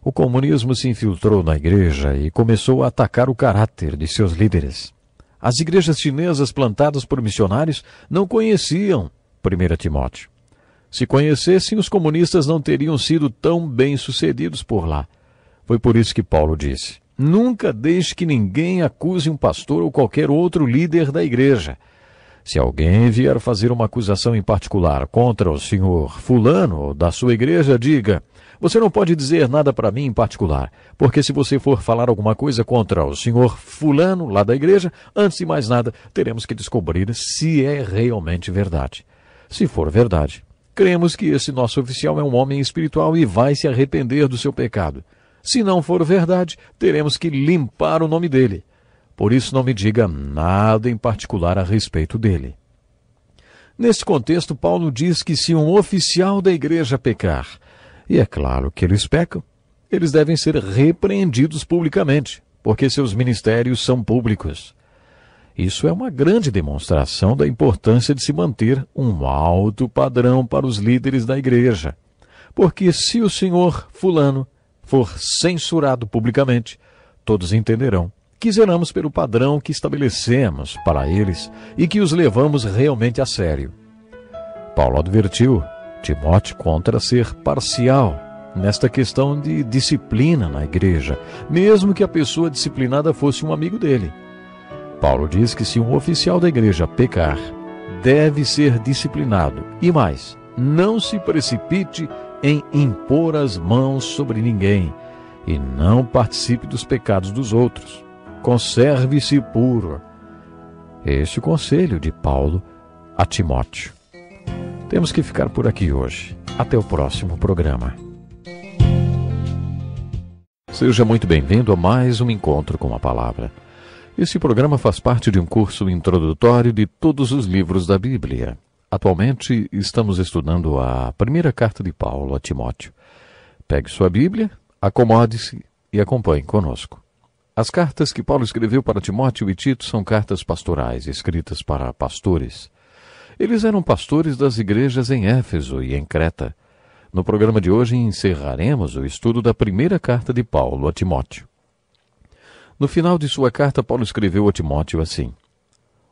o comunismo se infiltrou na igreja e começou a atacar o caráter de seus líderes. As igrejas chinesas plantadas por missionários não conheciam 1 Timóteo. Se conhecessem, os comunistas não teriam sido tão bem sucedidos por lá. Foi por isso que Paulo disse: Nunca deixe que ninguém acuse um pastor ou qualquer outro líder da igreja. Se alguém vier fazer uma acusação em particular contra o senhor Fulano ou da sua igreja, diga: você não pode dizer nada para mim em particular, porque se você for falar alguma coisa contra o senhor Fulano, lá da igreja, antes de mais nada, teremos que descobrir se é realmente verdade. Se for verdade, cremos que esse nosso oficial é um homem espiritual e vai se arrepender do seu pecado. Se não for verdade, teremos que limpar o nome dele. Por isso, não me diga nada em particular a respeito dele. Neste contexto, Paulo diz que se um oficial da igreja pecar, e é claro que eles pecam. Eles devem ser repreendidos publicamente, porque seus ministérios são públicos. Isso é uma grande demonstração da importância de se manter um alto padrão para os líderes da igreja. Porque se o senhor Fulano for censurado publicamente, todos entenderão que zeramos pelo padrão que estabelecemos para eles e que os levamos realmente a sério. Paulo advertiu Timóteo contra ser parcial nesta questão de disciplina na igreja, mesmo que a pessoa disciplinada fosse um amigo dele. Paulo diz que se um oficial da igreja pecar, deve ser disciplinado. E mais, não se precipite em impor as mãos sobre ninguém e não participe dos pecados dos outros. Conserve-se puro. Este é o conselho de Paulo a Timóteo. Temos que ficar por aqui hoje. Até o próximo programa. Seja muito bem-vindo a mais um encontro com a palavra. Este programa faz parte de um curso introdutório de todos os livros da Bíblia. Atualmente estamos estudando a primeira carta de Paulo a Timóteo. Pegue sua Bíblia, acomode-se e acompanhe conosco. As cartas que Paulo escreveu para Timóteo e Tito são cartas pastorais, escritas para pastores. Eles eram pastores das igrejas em Éfeso e em Creta. No programa de hoje encerraremos o estudo da primeira carta de Paulo a Timóteo. No final de sua carta, Paulo escreveu a Timóteo assim: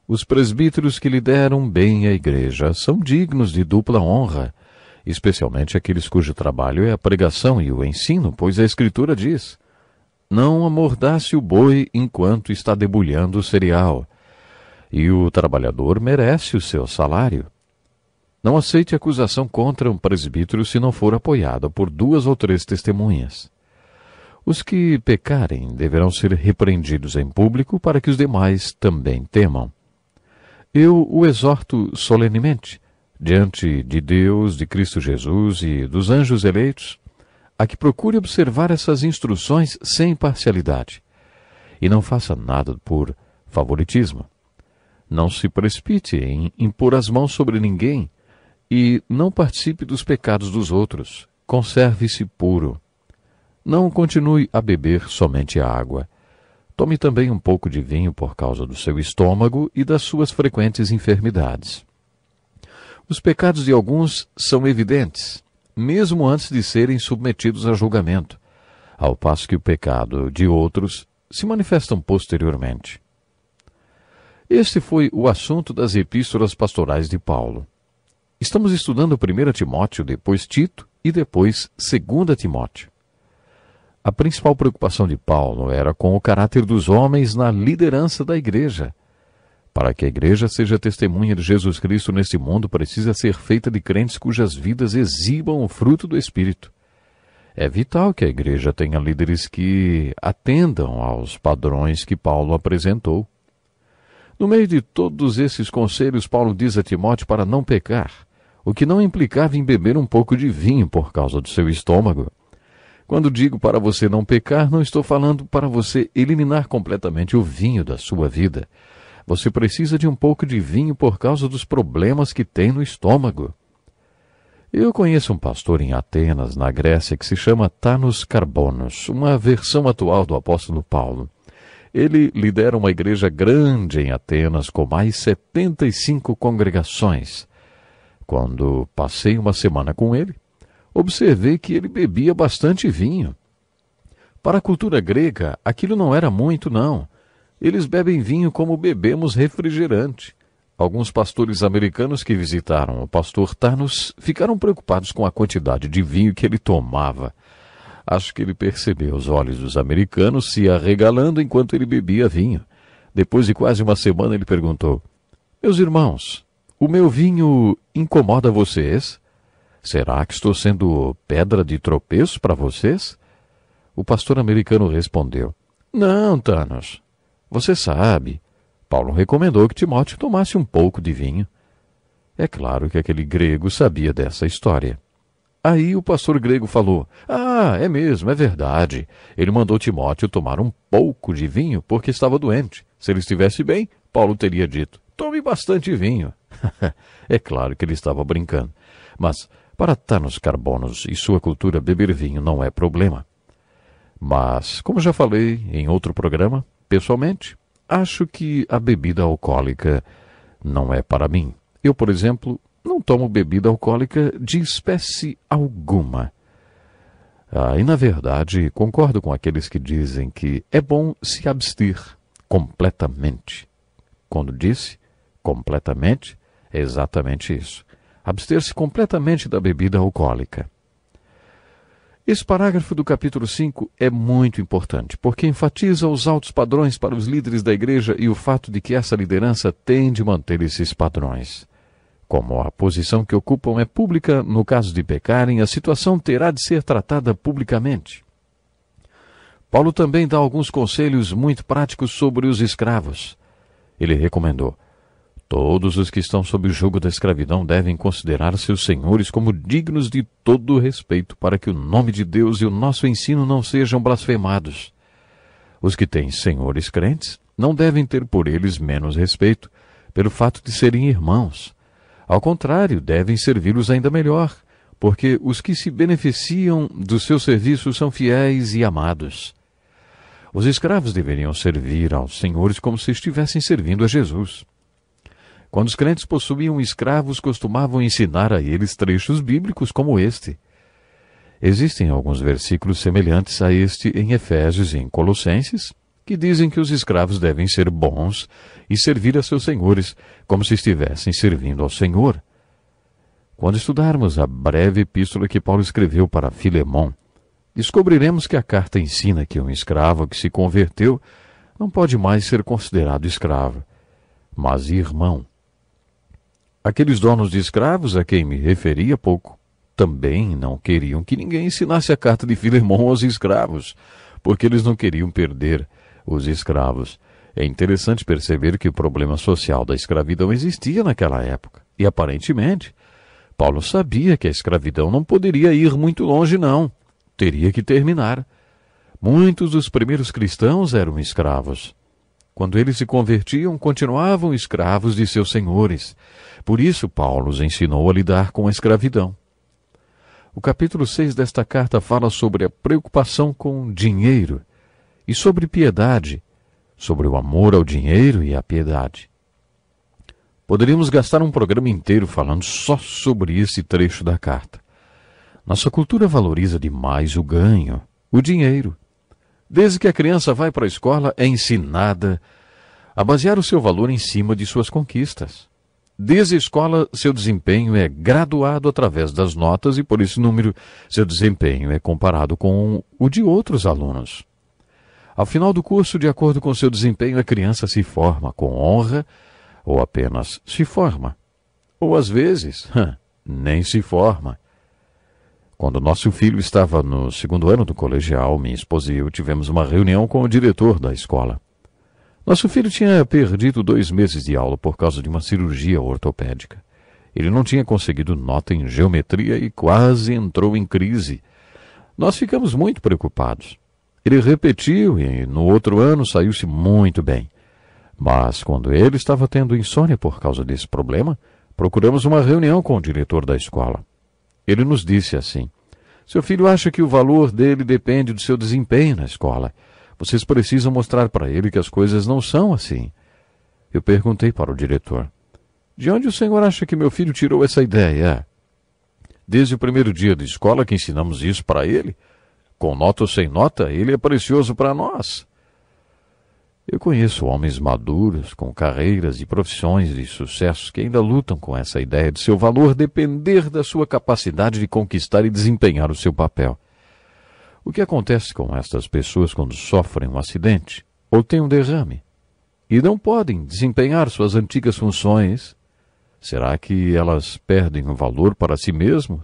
Os presbíteros que lideram bem a igreja são dignos de dupla honra, especialmente aqueles cujo trabalho é a pregação e o ensino, pois a Escritura diz: Não amordace o boi enquanto está debulhando o cereal, e o trabalhador merece o seu salário. Não aceite acusação contra um presbítero se não for apoiada por duas ou três testemunhas. Os que pecarem deverão ser repreendidos em público para que os demais também temam. Eu o exorto solenemente, diante de Deus, de Cristo Jesus e dos anjos eleitos, a que procure observar essas instruções sem parcialidade e não faça nada por favoritismo. Não se precipite em impor as mãos sobre ninguém e não participe dos pecados dos outros. Conserve-se puro. Não continue a beber somente água. Tome também um pouco de vinho por causa do seu estômago e das suas frequentes enfermidades. Os pecados de alguns são evidentes, mesmo antes de serem submetidos a julgamento, ao passo que o pecado de outros se manifestam posteriormente. Este foi o assunto das epístolas pastorais de Paulo. Estamos estudando 1 Timóteo, depois Tito e depois 2 Timóteo. A principal preocupação de Paulo era com o caráter dos homens na liderança da igreja. Para que a igreja seja testemunha de Jesus Cristo neste mundo, precisa ser feita de crentes cujas vidas exibam o fruto do Espírito. É vital que a igreja tenha líderes que atendam aos padrões que Paulo apresentou. No meio de todos esses conselhos, Paulo diz a Timóteo para não pecar, o que não implicava em beber um pouco de vinho por causa do seu estômago. Quando digo para você não pecar, não estou falando para você eliminar completamente o vinho da sua vida. Você precisa de um pouco de vinho por causa dos problemas que tem no estômago. Eu conheço um pastor em Atenas, na Grécia, que se chama Thanos Carbonos, uma versão atual do apóstolo Paulo. Ele lidera uma igreja grande em Atenas, com mais 75 congregações. Quando passei uma semana com ele, observei que ele bebia bastante vinho. Para a cultura grega, aquilo não era muito, não. Eles bebem vinho como bebemos refrigerante. Alguns pastores americanos que visitaram o pastor Tarnos ficaram preocupados com a quantidade de vinho que ele tomava. Acho que ele percebeu os olhos dos americanos se arregalando enquanto ele bebia vinho. Depois de quase uma semana, ele perguntou: Meus irmãos, o meu vinho incomoda vocês? Será que estou sendo pedra de tropeço para vocês? O pastor americano respondeu: Não, Thanos. Você sabe. Paulo recomendou que Timóteo tomasse um pouco de vinho. É claro que aquele grego sabia dessa história. Aí o pastor grego falou: Ah, é mesmo, é verdade. Ele mandou Timóteo tomar um pouco de vinho porque estava doente. Se ele estivesse bem, Paulo teria dito: Tome bastante vinho. é claro que ele estava brincando. Mas para Thanos Carbonos e sua cultura, beber vinho não é problema. Mas, como já falei em outro programa, pessoalmente, acho que a bebida alcoólica não é para mim. Eu, por exemplo, não tomo bebida alcoólica de espécie alguma. Ah, e, na verdade, concordo com aqueles que dizem que é bom se abster completamente. Quando disse completamente, é exatamente isso. Abster-se completamente da bebida alcoólica. Esse parágrafo do capítulo 5 é muito importante, porque enfatiza os altos padrões para os líderes da igreja e o fato de que essa liderança tem de manter esses padrões. Como a posição que ocupam é pública, no caso de pecarem, a situação terá de ser tratada publicamente. Paulo também dá alguns conselhos muito práticos sobre os escravos. Ele recomendou: Todos os que estão sob o jugo da escravidão devem considerar seus senhores como dignos de todo respeito, para que o nome de Deus e o nosso ensino não sejam blasfemados. Os que têm senhores crentes não devem ter por eles menos respeito, pelo fato de serem irmãos. Ao contrário, devem servi-los ainda melhor, porque os que se beneficiam dos seus serviços são fiéis e amados. Os escravos deveriam servir aos senhores como se estivessem servindo a Jesus. Quando os crentes possuíam escravos, costumavam ensinar a eles trechos bíblicos como este. Existem alguns versículos semelhantes a este em Efésios e em Colossenses, que dizem que os escravos devem ser bons e servir a seus senhores como se estivessem servindo ao Senhor. Quando estudarmos a breve epístola que Paulo escreveu para Filemão, descobriremos que a carta ensina que um escravo que se converteu não pode mais ser considerado escravo, mas irmão. Aqueles donos de escravos a quem me referi há pouco também não queriam que ninguém ensinasse a carta de Filemão aos escravos, porque eles não queriam perder os escravos. É interessante perceber que o problema social da escravidão existia naquela época. E aparentemente, Paulo sabia que a escravidão não poderia ir muito longe, não. Teria que terminar. Muitos dos primeiros cristãos eram escravos. Quando eles se convertiam, continuavam escravos de seus senhores. Por isso, Paulo os ensinou a lidar com a escravidão. O capítulo 6 desta carta fala sobre a preocupação com dinheiro e sobre piedade sobre o amor ao dinheiro e à piedade. Poderíamos gastar um programa inteiro falando só sobre esse trecho da carta. Nossa cultura valoriza demais o ganho, o dinheiro. Desde que a criança vai para a escola, é ensinada a basear o seu valor em cima de suas conquistas. Desde a escola, seu desempenho é graduado através das notas e, por esse número, seu desempenho é comparado com o de outros alunos. Ao final do curso, de acordo com seu desempenho, a criança se forma com honra ou apenas se forma. Ou às vezes, nem se forma. Quando nosso filho estava no segundo ano do colegial, minha esposa e eu tivemos uma reunião com o diretor da escola. Nosso filho tinha perdido dois meses de aula por causa de uma cirurgia ortopédica. Ele não tinha conseguido nota em geometria e quase entrou em crise. Nós ficamos muito preocupados. Ele repetiu e no outro ano saiu-se muito bem. Mas quando ele estava tendo insônia por causa desse problema, procuramos uma reunião com o diretor da escola. Ele nos disse assim: Seu filho acha que o valor dele depende do seu desempenho na escola. Vocês precisam mostrar para ele que as coisas não são assim. Eu perguntei para o diretor: De onde o senhor acha que meu filho tirou essa ideia? Desde o primeiro dia de escola que ensinamos isso para ele, com nota ou sem nota, ele é precioso para nós. Eu conheço homens maduros, com carreiras e profissões de sucesso, que ainda lutam com essa ideia de seu valor depender da sua capacidade de conquistar e desempenhar o seu papel. O que acontece com estas pessoas quando sofrem um acidente ou têm um derrame e não podem desempenhar suas antigas funções? Será que elas perdem o valor para si mesmas?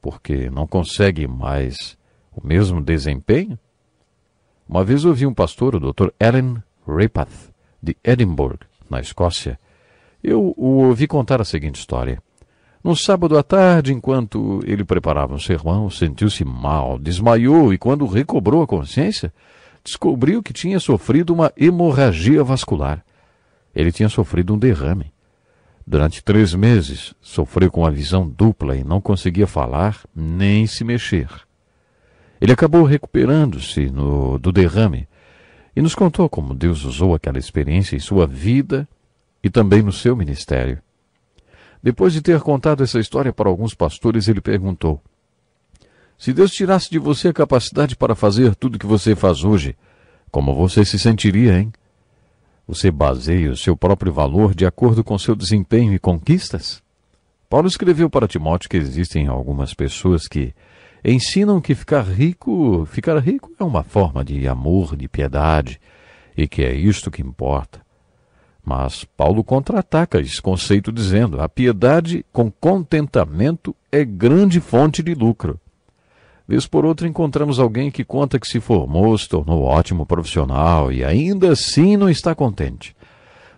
Porque não conseguem mais o mesmo desempenho? Uma vez ouvi um pastor, o Dr. Alan Ripath, de Edinburgh, na Escócia. Eu o ouvi contar a seguinte história. Num sábado à tarde, enquanto ele preparava um sermão, sentiu-se mal, desmaiou e, quando recobrou a consciência, descobriu que tinha sofrido uma hemorragia vascular. Ele tinha sofrido um derrame. Durante três meses, sofreu com a visão dupla e não conseguia falar nem se mexer. Ele acabou recuperando-se do derrame e nos contou como Deus usou aquela experiência em sua vida e também no seu ministério. Depois de ter contado essa história para alguns pastores, ele perguntou: Se Deus tirasse de você a capacidade para fazer tudo o que você faz hoje, como você se sentiria, hein? Você baseia o seu próprio valor de acordo com seu desempenho e conquistas? Paulo escreveu para Timóteo que existem algumas pessoas que ensinam que ficar rico, ficar rico é uma forma de amor, de piedade, e que é isto que importa. Mas Paulo contra-ataca esse conceito dizendo: a piedade com contentamento é grande fonte de lucro. Vez por outra encontramos alguém que conta que se formou, se tornou ótimo profissional e ainda assim não está contente.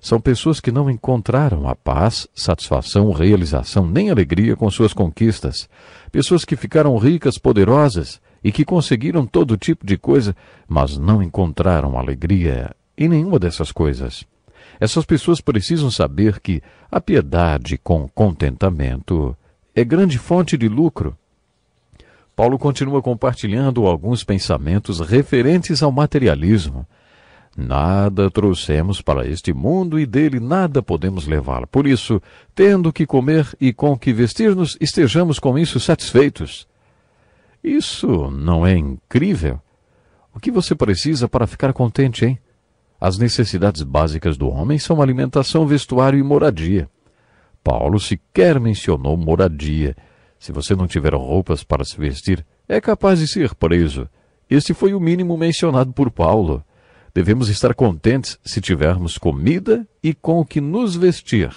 São pessoas que não encontraram a paz, satisfação, realização nem alegria com suas conquistas. Pessoas que ficaram ricas, poderosas e que conseguiram todo tipo de coisa, mas não encontraram alegria em nenhuma dessas coisas. Essas pessoas precisam saber que a piedade com contentamento é grande fonte de lucro. Paulo continua compartilhando alguns pensamentos referentes ao materialismo Nada trouxemos para este mundo e dele nada podemos levar. Por isso, tendo que comer e com que vestir-nos, estejamos com isso satisfeitos. Isso não é incrível? O que você precisa para ficar contente, hein? As necessidades básicas do homem são alimentação, vestuário e moradia. Paulo sequer mencionou moradia. Se você não tiver roupas para se vestir, é capaz de ser preso. Este foi o mínimo mencionado por Paulo. Devemos estar contentes se tivermos comida e com o que nos vestir.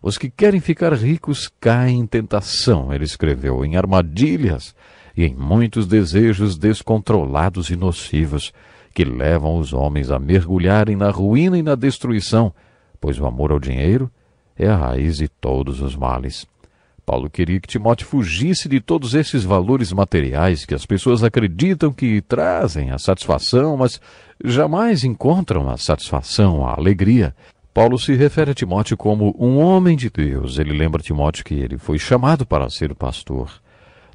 Os que querem ficar ricos caem em tentação, ele escreveu, em armadilhas e em muitos desejos descontrolados e nocivos que levam os homens a mergulharem na ruína e na destruição, pois o amor ao dinheiro é a raiz de todos os males. Paulo queria que Timóteo fugisse de todos esses valores materiais que as pessoas acreditam que trazem a satisfação, mas jamais encontram a satisfação, a alegria. Paulo se refere a Timóteo como um homem de Deus. Ele lembra Timóteo que ele foi chamado para ser pastor.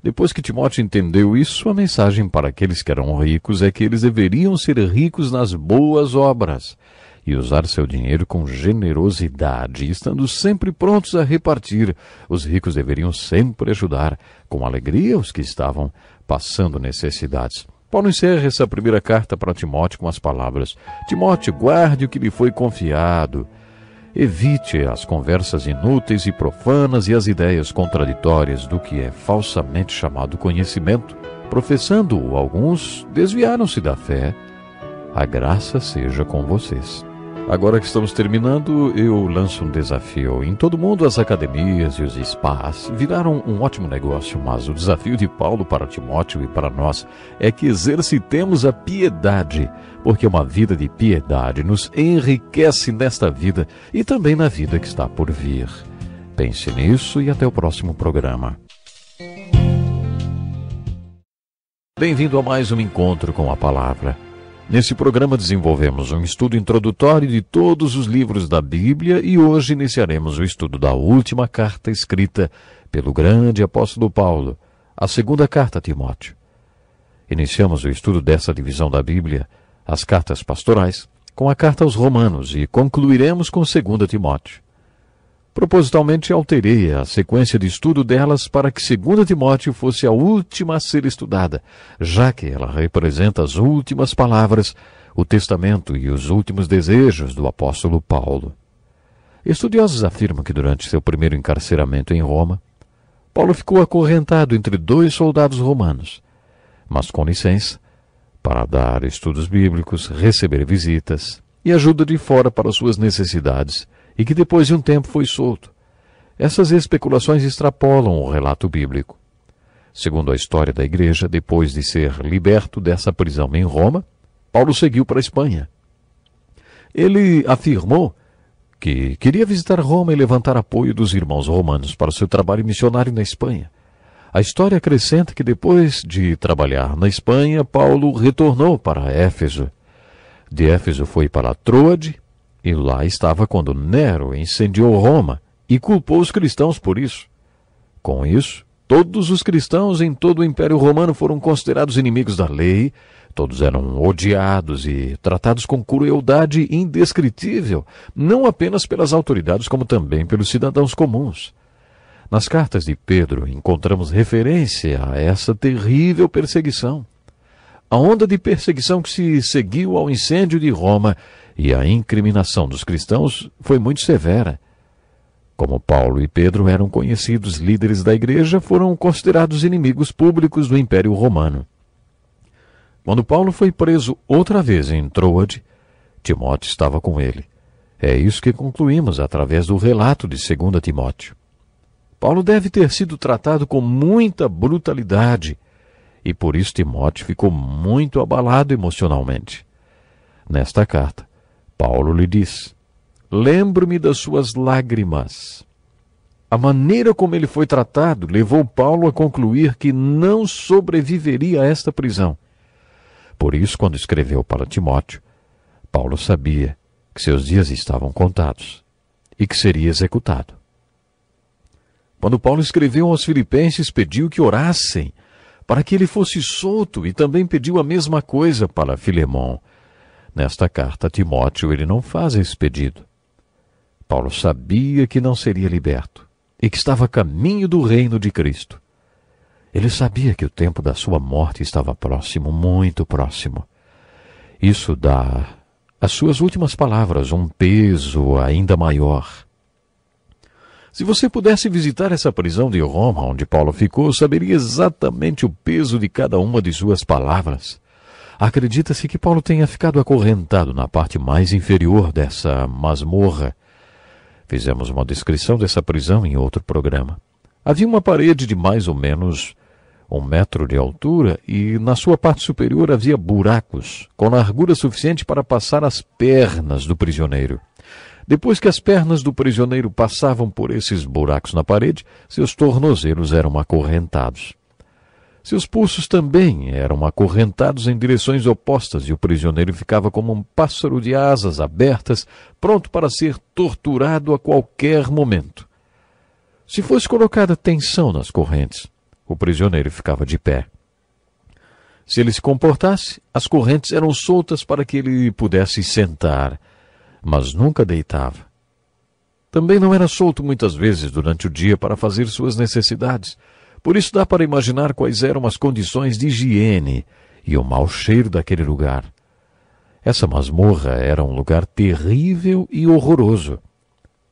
Depois que Timóteo entendeu isso, a mensagem para aqueles que eram ricos é que eles deveriam ser ricos nas boas obras e usar seu dinheiro com generosidade, estando sempre prontos a repartir. Os ricos deveriam sempre ajudar com alegria os que estavam passando necessidades. Paulo encerra essa primeira carta para Timóteo com as palavras: Timóteo, guarde o que lhe foi confiado. Evite as conversas inúteis e profanas e as ideias contraditórias do que é falsamente chamado conhecimento. Professando-o, alguns desviaram-se da fé. A graça seja com vocês. Agora que estamos terminando, eu lanço um desafio. Em todo mundo, as academias e os spas viraram um ótimo negócio, mas o desafio de Paulo para Timóteo e para nós é que exercitemos a piedade, porque uma vida de piedade nos enriquece nesta vida e também na vida que está por vir. Pense nisso e até o próximo programa. Bem-vindo a mais um encontro com a palavra. Nesse programa desenvolvemos um estudo introdutório de todos os livros da Bíblia e hoje iniciaremos o estudo da última carta escrita pelo grande apóstolo Paulo, a segunda carta a Timóteo. Iniciamos o estudo dessa divisão da Bíblia, as cartas pastorais, com a carta aos Romanos e concluiremos com 2 Timóteo. Propositalmente alterei a sequência de estudo delas para que 2 Timóteo fosse a última a ser estudada, já que ela representa as últimas palavras, o testamento e os últimos desejos do apóstolo Paulo. Estudiosos afirmam que durante seu primeiro encarceramento em Roma, Paulo ficou acorrentado entre dois soldados romanos. Mas com licença, para dar estudos bíblicos, receber visitas e ajuda de fora para suas necessidades, e que depois de um tempo foi solto. Essas especulações extrapolam o relato bíblico. Segundo a história da igreja, depois de ser liberto dessa prisão em Roma, Paulo seguiu para a Espanha. Ele afirmou que queria visitar Roma e levantar apoio dos irmãos romanos para o seu trabalho missionário na Espanha. A história acrescenta que depois de trabalhar na Espanha, Paulo retornou para Éfeso. De Éfeso foi para Troade, e lá estava quando Nero incendiou Roma e culpou os cristãos por isso. Com isso, todos os cristãos em todo o Império Romano foram considerados inimigos da lei, todos eram odiados e tratados com crueldade indescritível, não apenas pelas autoridades, como também pelos cidadãos comuns. Nas cartas de Pedro encontramos referência a essa terrível perseguição. A onda de perseguição que se seguiu ao incêndio de Roma e a incriminação dos cristãos foi muito severa. Como Paulo e Pedro eram conhecidos líderes da igreja, foram considerados inimigos públicos do Império Romano. Quando Paulo foi preso outra vez em Troade, Timóteo estava com ele. É isso que concluímos através do relato de 2 Timóteo. Paulo deve ter sido tratado com muita brutalidade, e por isso Timóteo ficou muito abalado emocionalmente. Nesta carta, Paulo lhe diz: Lembro-me das suas lágrimas. A maneira como ele foi tratado levou Paulo a concluir que não sobreviveria a esta prisão. Por isso, quando escreveu para Timóteo, Paulo sabia que seus dias estavam contados e que seria executado. Quando Paulo escreveu aos Filipenses, pediu que orassem para que ele fosse solto e também pediu a mesma coisa para Filemão, Nesta carta a Timóteo, ele não faz esse pedido. Paulo sabia que não seria liberto e que estava a caminho do reino de Cristo. Ele sabia que o tempo da sua morte estava próximo, muito próximo. Isso dá às suas últimas palavras um peso ainda maior. Se você pudesse visitar essa prisão de Roma onde Paulo ficou, saberia exatamente o peso de cada uma de suas palavras. Acredita-se que Paulo tenha ficado acorrentado na parte mais inferior dessa masmorra. Fizemos uma descrição dessa prisão em outro programa. Havia uma parede de mais ou menos um metro de altura e na sua parte superior havia buracos, com largura suficiente para passar as pernas do prisioneiro. Depois que as pernas do prisioneiro passavam por esses buracos na parede, seus tornozelos eram acorrentados. Seus pulsos também eram acorrentados em direções opostas e o prisioneiro ficava como um pássaro de asas abertas, pronto para ser torturado a qualquer momento. Se fosse colocada tensão nas correntes, o prisioneiro ficava de pé. Se ele se comportasse, as correntes eram soltas para que ele pudesse sentar, mas nunca deitava. Também não era solto muitas vezes durante o dia para fazer suas necessidades. Por isso dá para imaginar quais eram as condições de higiene e o mau cheiro daquele lugar. Essa masmorra era um lugar terrível e horroroso.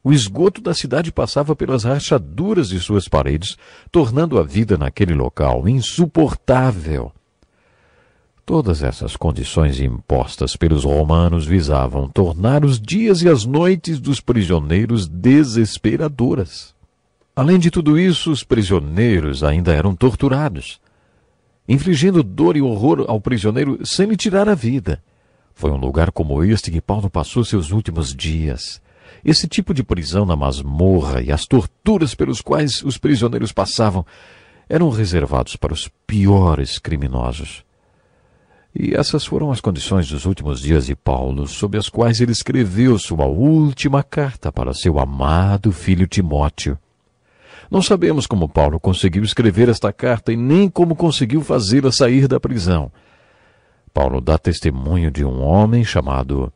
O esgoto da cidade passava pelas rachaduras de suas paredes, tornando a vida naquele local insuportável. Todas essas condições impostas pelos romanos visavam tornar os dias e as noites dos prisioneiros desesperadoras. Além de tudo isso, os prisioneiros ainda eram torturados, infligindo dor e horror ao prisioneiro sem lhe tirar a vida. Foi um lugar como este que Paulo passou seus últimos dias. Esse tipo de prisão na masmorra e as torturas pelos quais os prisioneiros passavam eram reservados para os piores criminosos. E essas foram as condições dos últimos dias de Paulo, sob as quais ele escreveu sua última carta para seu amado filho Timóteo. Não sabemos como Paulo conseguiu escrever esta carta e nem como conseguiu fazê-la sair da prisão. Paulo dá testemunho de um homem chamado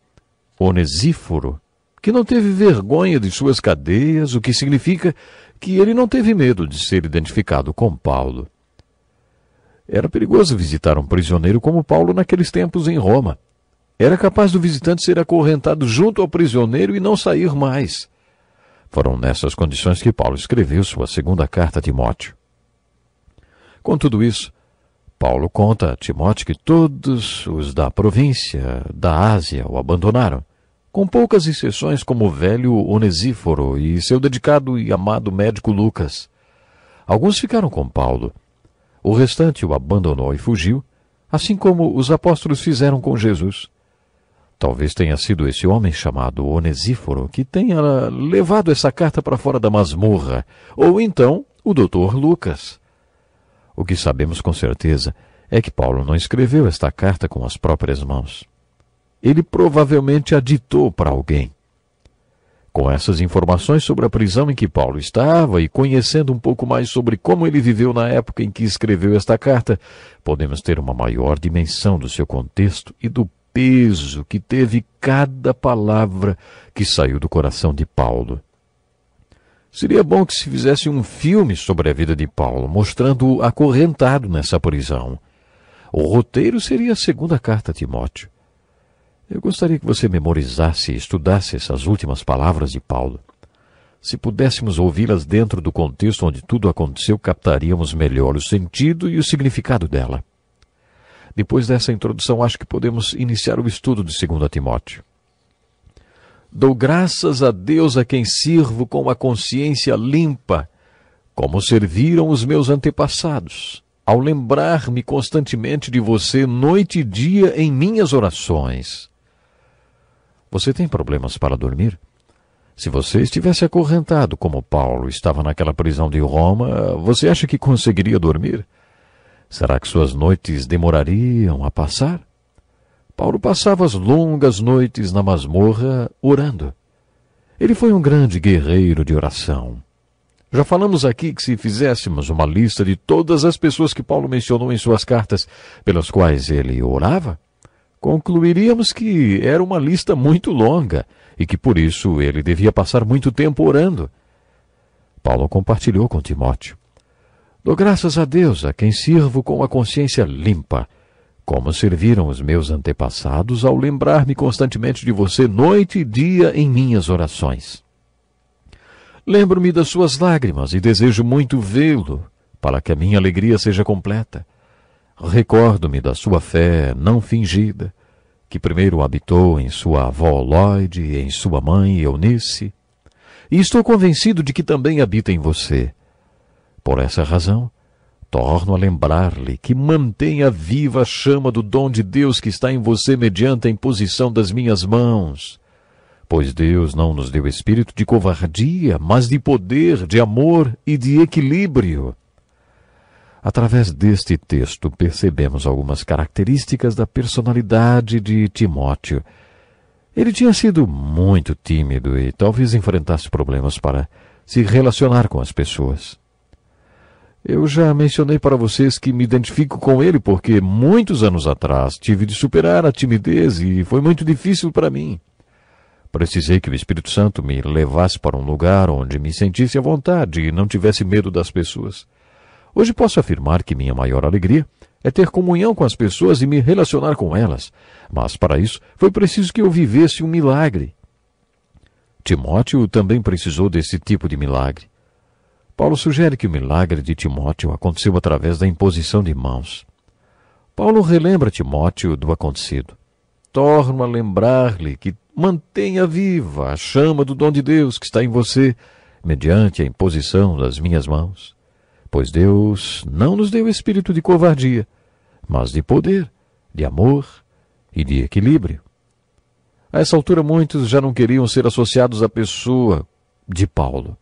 Onesíforo, que não teve vergonha de suas cadeias, o que significa que ele não teve medo de ser identificado com Paulo. Era perigoso visitar um prisioneiro como Paulo naqueles tempos em Roma. Era capaz do visitante ser acorrentado junto ao prisioneiro e não sair mais. Foram nessas condições que Paulo escreveu sua segunda carta a Timóteo. Com tudo isso, Paulo conta a Timóteo que todos os da província da Ásia o abandonaram, com poucas exceções como o velho Onesíforo e seu dedicado e amado médico Lucas. Alguns ficaram com Paulo. O restante o abandonou e fugiu, assim como os apóstolos fizeram com Jesus. Talvez tenha sido esse homem chamado Onesíforo que tenha levado essa carta para fora da masmorra, ou então o doutor Lucas. O que sabemos com certeza é que Paulo não escreveu esta carta com as próprias mãos. Ele provavelmente a ditou para alguém. Com essas informações sobre a prisão em que Paulo estava e conhecendo um pouco mais sobre como ele viveu na época em que escreveu esta carta, podemos ter uma maior dimensão do seu contexto e do peso que teve cada palavra que saiu do coração de Paulo. Seria bom que se fizesse um filme sobre a vida de Paulo, mostrando-o acorrentado nessa prisão. O roteiro seria a segunda carta a Timóteo. Eu gostaria que você memorizasse e estudasse essas últimas palavras de Paulo. Se pudéssemos ouvi-las dentro do contexto onde tudo aconteceu, captaríamos melhor o sentido e o significado dela. Depois dessa introdução, acho que podemos iniciar o estudo de 2 Timóteo. Dou graças a Deus a quem sirvo com a consciência limpa, como serviram os meus antepassados, ao lembrar-me constantemente de você noite e dia em minhas orações. Você tem problemas para dormir? Se você estivesse acorrentado como Paulo estava naquela prisão de Roma, você acha que conseguiria dormir? Será que suas noites demorariam a passar? Paulo passava as longas noites na masmorra orando. Ele foi um grande guerreiro de oração. Já falamos aqui que se fizéssemos uma lista de todas as pessoas que Paulo mencionou em suas cartas pelas quais ele orava, concluiríamos que era uma lista muito longa e que por isso ele devia passar muito tempo orando. Paulo compartilhou com Timóteo. Dou graças a Deus, a quem sirvo com a consciência limpa, como serviram os meus antepassados ao lembrar-me constantemente de você noite e dia em minhas orações. Lembro-me das suas lágrimas e desejo muito vê-lo, para que a minha alegria seja completa. Recordo-me da sua fé não fingida, que primeiro habitou em sua avó Lloyd e em sua mãe Eunice, e estou convencido de que também habita em você por essa razão, torno a lembrar-lhe que mantenha viva a chama do dom de Deus que está em você mediante a imposição das minhas mãos. Pois Deus não nos deu espírito de covardia, mas de poder, de amor e de equilíbrio. Através deste texto, percebemos algumas características da personalidade de Timóteo. Ele tinha sido muito tímido e talvez enfrentasse problemas para se relacionar com as pessoas. Eu já mencionei para vocês que me identifico com ele porque muitos anos atrás tive de superar a timidez e foi muito difícil para mim. Precisei que o Espírito Santo me levasse para um lugar onde me sentisse à vontade e não tivesse medo das pessoas. Hoje posso afirmar que minha maior alegria é ter comunhão com as pessoas e me relacionar com elas, mas para isso foi preciso que eu vivesse um milagre. Timóteo também precisou desse tipo de milagre. Paulo sugere que o milagre de Timóteo aconteceu através da imposição de mãos. Paulo relembra Timóteo do acontecido. Torno a lembrar-lhe que mantenha viva a chama do dom de Deus que está em você, mediante a imposição das minhas mãos. Pois Deus não nos deu espírito de covardia, mas de poder, de amor e de equilíbrio. A essa altura, muitos já não queriam ser associados à pessoa de Paulo.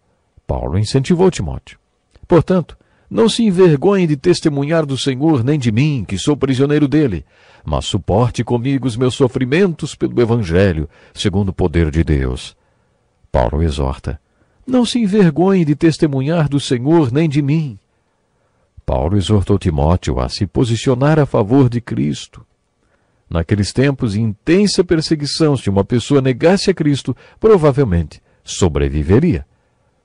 Paulo incentivou Timóteo. Portanto, não se envergonhe de testemunhar do Senhor nem de mim, que sou prisioneiro dele, mas suporte comigo os meus sofrimentos pelo Evangelho, segundo o poder de Deus. Paulo exorta: Não se envergonhe de testemunhar do Senhor nem de mim. Paulo exortou Timóteo a se posicionar a favor de Cristo. Naqueles tempos, intensa perseguição se uma pessoa negasse a Cristo, provavelmente sobreviveria.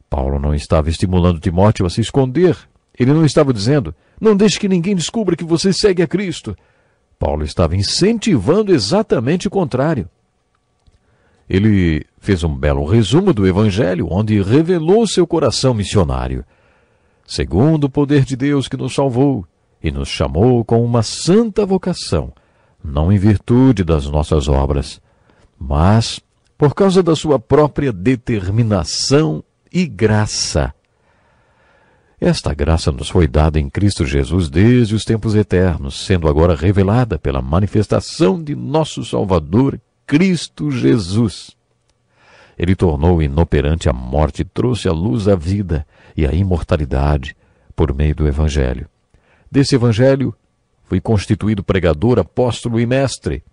Paulo não estava estimulando Timóteo a se esconder. Ele não estava dizendo: não deixe que ninguém descubra que você segue a Cristo. Paulo estava incentivando exatamente o contrário. Ele fez um belo resumo do Evangelho, onde revelou seu coração missionário. Segundo o poder de Deus que nos salvou e nos chamou com uma santa vocação, não em virtude das nossas obras, mas por causa da sua própria determinação e graça. Esta graça nos foi dada em Cristo Jesus desde os tempos eternos, sendo agora revelada pela manifestação de nosso Salvador, Cristo Jesus. Ele tornou inoperante a morte, trouxe à luz a vida e a imortalidade por meio do Evangelho. Desse Evangelho, fui constituído pregador, apóstolo e mestre.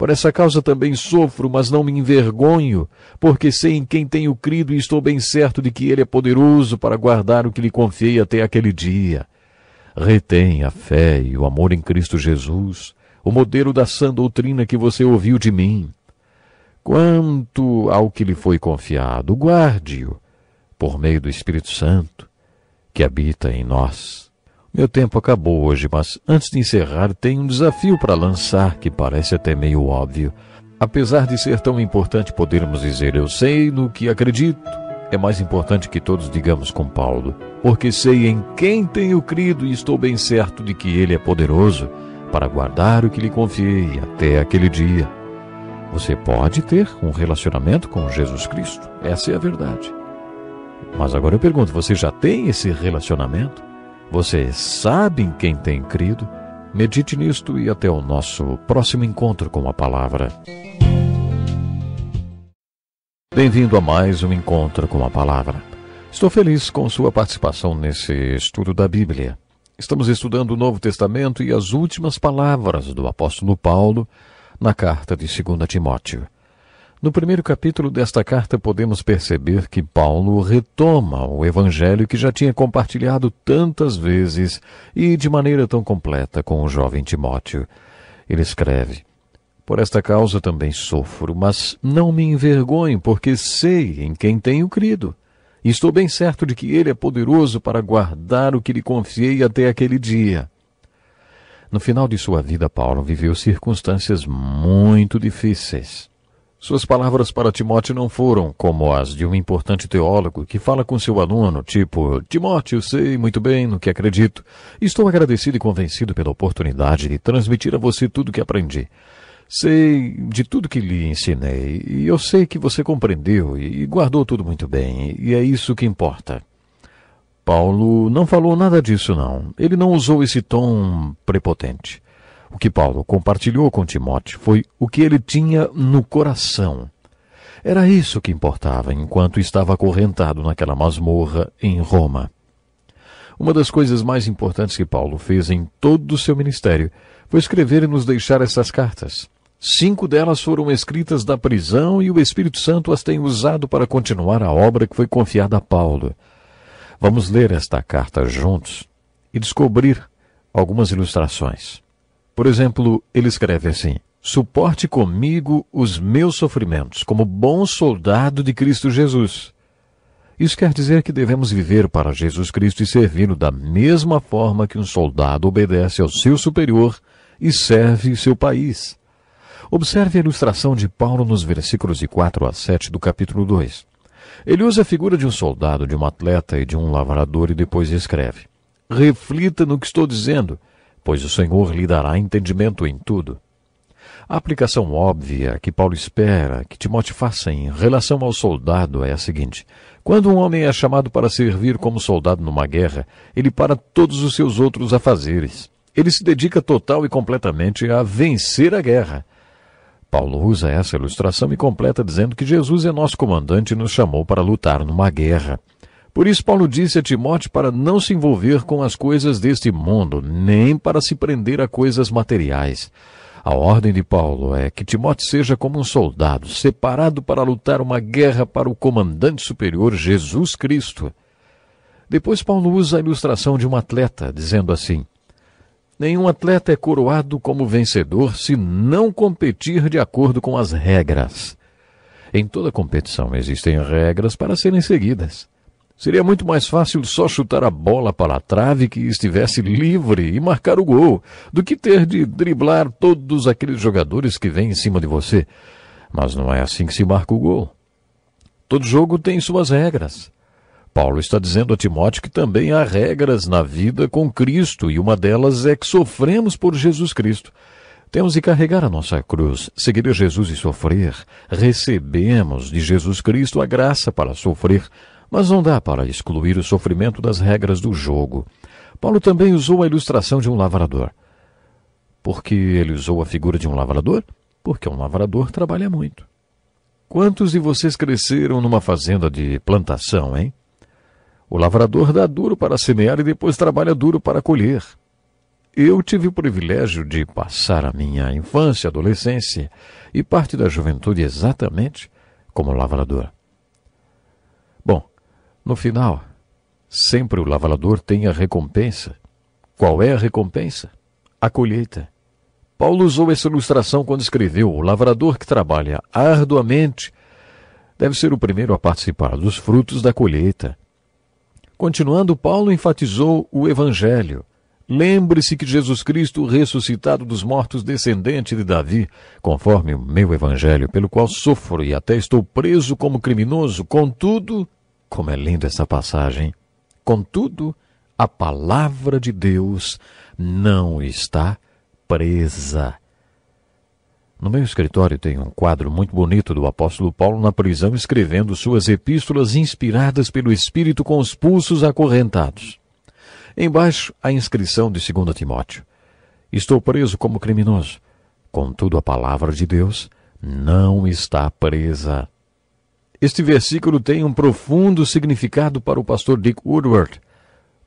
Por essa causa também sofro, mas não me envergonho, porque sei em quem tenho crido e estou bem certo de que Ele é poderoso para guardar o que lhe confiei até aquele dia. Retém a fé e o amor em Cristo Jesus, o modelo da sã doutrina que você ouviu de mim. Quanto ao que lhe foi confiado, guarde-o, por meio do Espírito Santo, que habita em nós. Meu tempo acabou hoje, mas antes de encerrar, tenho um desafio para lançar que parece até meio óbvio. Apesar de ser tão importante podermos dizer eu sei no que acredito, é mais importante que todos digamos com Paulo, porque sei em quem tenho crido e estou bem certo de que ele é poderoso para guardar o que lhe confiei até aquele dia. Você pode ter um relacionamento com Jesus Cristo, essa é a verdade. Mas agora eu pergunto, você já tem esse relacionamento? Vocês sabem quem tem crido? Medite nisto e até o nosso próximo encontro com a palavra. Bem-vindo a mais um encontro com a palavra. Estou feliz com sua participação nesse estudo da Bíblia. Estamos estudando o Novo Testamento e as últimas palavras do apóstolo Paulo na carta de 2 Timóteo. No primeiro capítulo desta carta, podemos perceber que Paulo retoma o evangelho que já tinha compartilhado tantas vezes e de maneira tão completa com o jovem Timóteo. Ele escreve: Por esta causa também sofro, mas não me envergonho, porque sei em quem tenho crido. E estou bem certo de que ele é poderoso para guardar o que lhe confiei até aquele dia. No final de sua vida, Paulo viveu circunstâncias muito difíceis. Suas palavras para Timóteo não foram como as de um importante teólogo que fala com seu aluno, tipo: Timóteo, sei muito bem no que acredito. Estou agradecido e convencido pela oportunidade de transmitir a você tudo o que aprendi. Sei de tudo que lhe ensinei, e eu sei que você compreendeu e guardou tudo muito bem, e é isso que importa. Paulo não falou nada disso, não. Ele não usou esse tom prepotente. O que Paulo compartilhou com Timóteo foi o que ele tinha no coração. Era isso que importava enquanto estava acorrentado naquela masmorra em Roma. Uma das coisas mais importantes que Paulo fez em todo o seu ministério foi escrever e nos deixar essas cartas. Cinco delas foram escritas da prisão e o Espírito Santo as tem usado para continuar a obra que foi confiada a Paulo. Vamos ler esta carta juntos e descobrir algumas ilustrações. Por exemplo, ele escreve assim: Suporte comigo os meus sofrimentos, como bom soldado de Cristo Jesus. Isso quer dizer que devemos viver para Jesus Cristo e servi-lo da mesma forma que um soldado obedece ao seu superior e serve seu país. Observe a ilustração de Paulo nos versículos de 4 a 7 do capítulo 2. Ele usa a figura de um soldado, de um atleta e de um lavrador e depois escreve: Reflita no que estou dizendo pois o Senhor lhe dará entendimento em tudo. A aplicação óbvia que Paulo espera que Timóteo faça em relação ao soldado é a seguinte: quando um homem é chamado para servir como soldado numa guerra, ele para todos os seus outros afazeres. Ele se dedica total e completamente a vencer a guerra. Paulo usa essa ilustração e completa dizendo que Jesus é nosso comandante e nos chamou para lutar numa guerra. Por isso, Paulo disse a Timóteo para não se envolver com as coisas deste mundo, nem para se prender a coisas materiais. A ordem de Paulo é que Timóteo seja como um soldado, separado para lutar uma guerra para o comandante superior Jesus Cristo. Depois, Paulo usa a ilustração de um atleta, dizendo assim: Nenhum atleta é coroado como vencedor se não competir de acordo com as regras. Em toda competição existem regras para serem seguidas. Seria muito mais fácil só chutar a bola para a trave que estivesse livre e marcar o gol, do que ter de driblar todos aqueles jogadores que vêm em cima de você. Mas não é assim que se marca o gol. Todo jogo tem suas regras. Paulo está dizendo a Timóteo que também há regras na vida com Cristo, e uma delas é que sofremos por Jesus Cristo. Temos de carregar a nossa cruz, seguir a Jesus e sofrer. Recebemos de Jesus Cristo a graça para sofrer mas não dá para excluir o sofrimento das regras do jogo. Paulo também usou a ilustração de um lavrador. Por que ele usou a figura de um lavrador? Porque um lavrador trabalha muito. Quantos de vocês cresceram numa fazenda de plantação, hein? O lavrador dá duro para semear e depois trabalha duro para colher. Eu tive o privilégio de passar a minha infância, adolescência e parte da juventude exatamente como lavrador. Bom, no final, sempre o lavrador tem a recompensa. Qual é a recompensa? A colheita. Paulo usou essa ilustração quando escreveu: O lavrador que trabalha arduamente deve ser o primeiro a participar dos frutos da colheita. Continuando, Paulo enfatizou o Evangelho. Lembre-se que Jesus Cristo, ressuscitado dos mortos, descendente de Davi, conforme o meu Evangelho, pelo qual sofro e até estou preso como criminoso, contudo, como é linda essa passagem! Contudo, a palavra de Deus não está presa. No meu escritório tem um quadro muito bonito do apóstolo Paulo na prisão escrevendo suas epístolas inspiradas pelo Espírito com os pulsos acorrentados. Embaixo, a inscrição de 2 Timóteo. Estou preso como criminoso. Contudo, a palavra de Deus não está presa. Este versículo tem um profundo significado para o pastor Dick Woodward,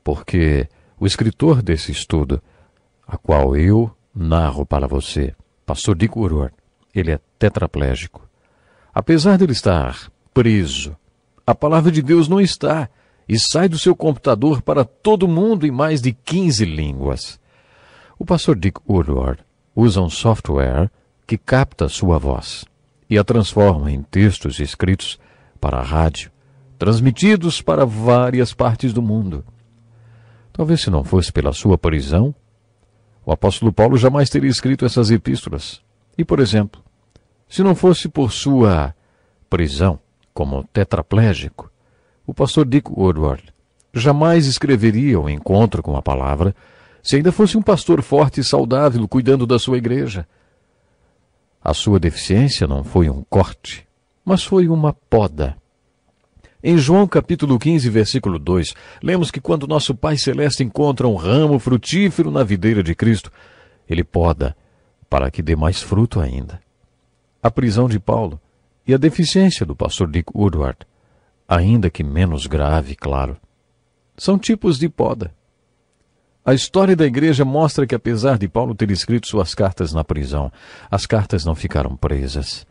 porque o escritor desse estudo, a qual eu narro para você, pastor Dick Woodward, ele é tetraplégico. Apesar de ele estar preso, a palavra de Deus não está e sai do seu computador para todo mundo em mais de 15 línguas. O pastor Dick Woodward usa um software que capta sua voz e a transforma em textos escritos para a rádio, transmitidos para várias partes do mundo. Talvez se não fosse pela sua prisão, o apóstolo Paulo jamais teria escrito essas epístolas. E, por exemplo, se não fosse por sua prisão como tetraplégico, o pastor Dick Woodward jamais escreveria o encontro com a palavra se ainda fosse um pastor forte e saudável cuidando da sua igreja. A sua deficiência não foi um corte mas foi uma poda. Em João capítulo 15, versículo 2, lemos que quando nosso Pai Celeste encontra um ramo frutífero na videira de Cristo, ele poda para que dê mais fruto ainda. A prisão de Paulo e a deficiência do pastor Dick Woodward, ainda que menos grave, claro, são tipos de poda. A história da igreja mostra que, apesar de Paulo ter escrito suas cartas na prisão, as cartas não ficaram presas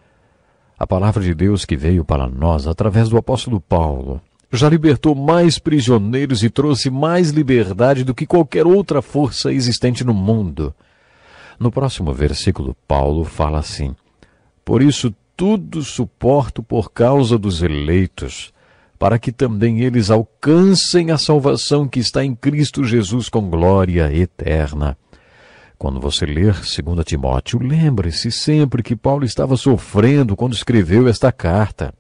a palavra de Deus que veio para nós através do apóstolo Paulo já libertou mais prisioneiros e trouxe mais liberdade do que qualquer outra força existente no mundo. No próximo versículo, Paulo fala assim: Por isso tudo suporto por causa dos eleitos, para que também eles alcancem a salvação que está em Cristo Jesus com glória eterna. Quando você ler 2 Timóteo, lembre-se sempre que Paulo estava sofrendo quando escreveu esta carta.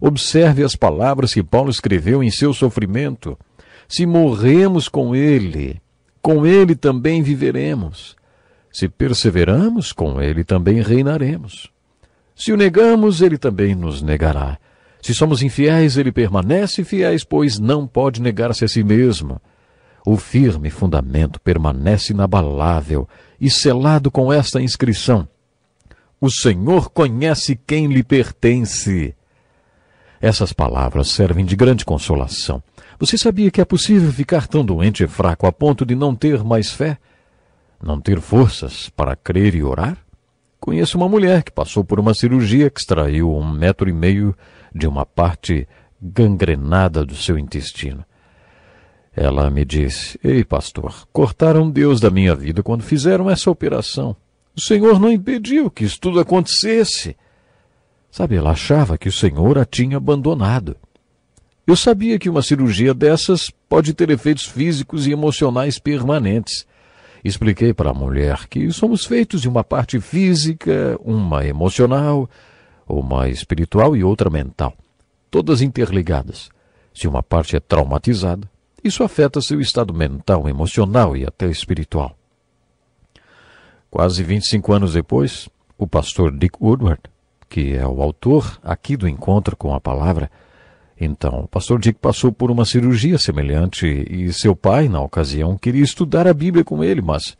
Observe as palavras que Paulo escreveu em seu sofrimento. Se morremos com ele, com ele também viveremos. Se perseveramos, com ele também reinaremos. Se o negamos, ele também nos negará. Se somos infiéis, ele permanece fiéis, pois não pode negar-se a si mesmo. O firme fundamento permanece inabalável e selado com esta inscrição: O Senhor conhece quem lhe pertence. Essas palavras servem de grande consolação. Você sabia que é possível ficar tão doente e fraco a ponto de não ter mais fé? Não ter forças para crer e orar? Conheço uma mulher que passou por uma cirurgia que extraiu um metro e meio de uma parte gangrenada do seu intestino. Ela me disse: Ei, pastor, cortaram Deus da minha vida quando fizeram essa operação. O Senhor não impediu que isso tudo acontecesse. Sabe, ela achava que o Senhor a tinha abandonado. Eu sabia que uma cirurgia dessas pode ter efeitos físicos e emocionais permanentes. Expliquei para a mulher que somos feitos de uma parte física, uma emocional, uma espiritual e outra mental, todas interligadas. Se uma parte é traumatizada, isso afeta seu estado mental, emocional e até espiritual. Quase 25 anos depois, o pastor Dick Woodward, que é o autor aqui do encontro com a palavra, então, o pastor Dick passou por uma cirurgia semelhante e seu pai, na ocasião, queria estudar a Bíblia com ele, mas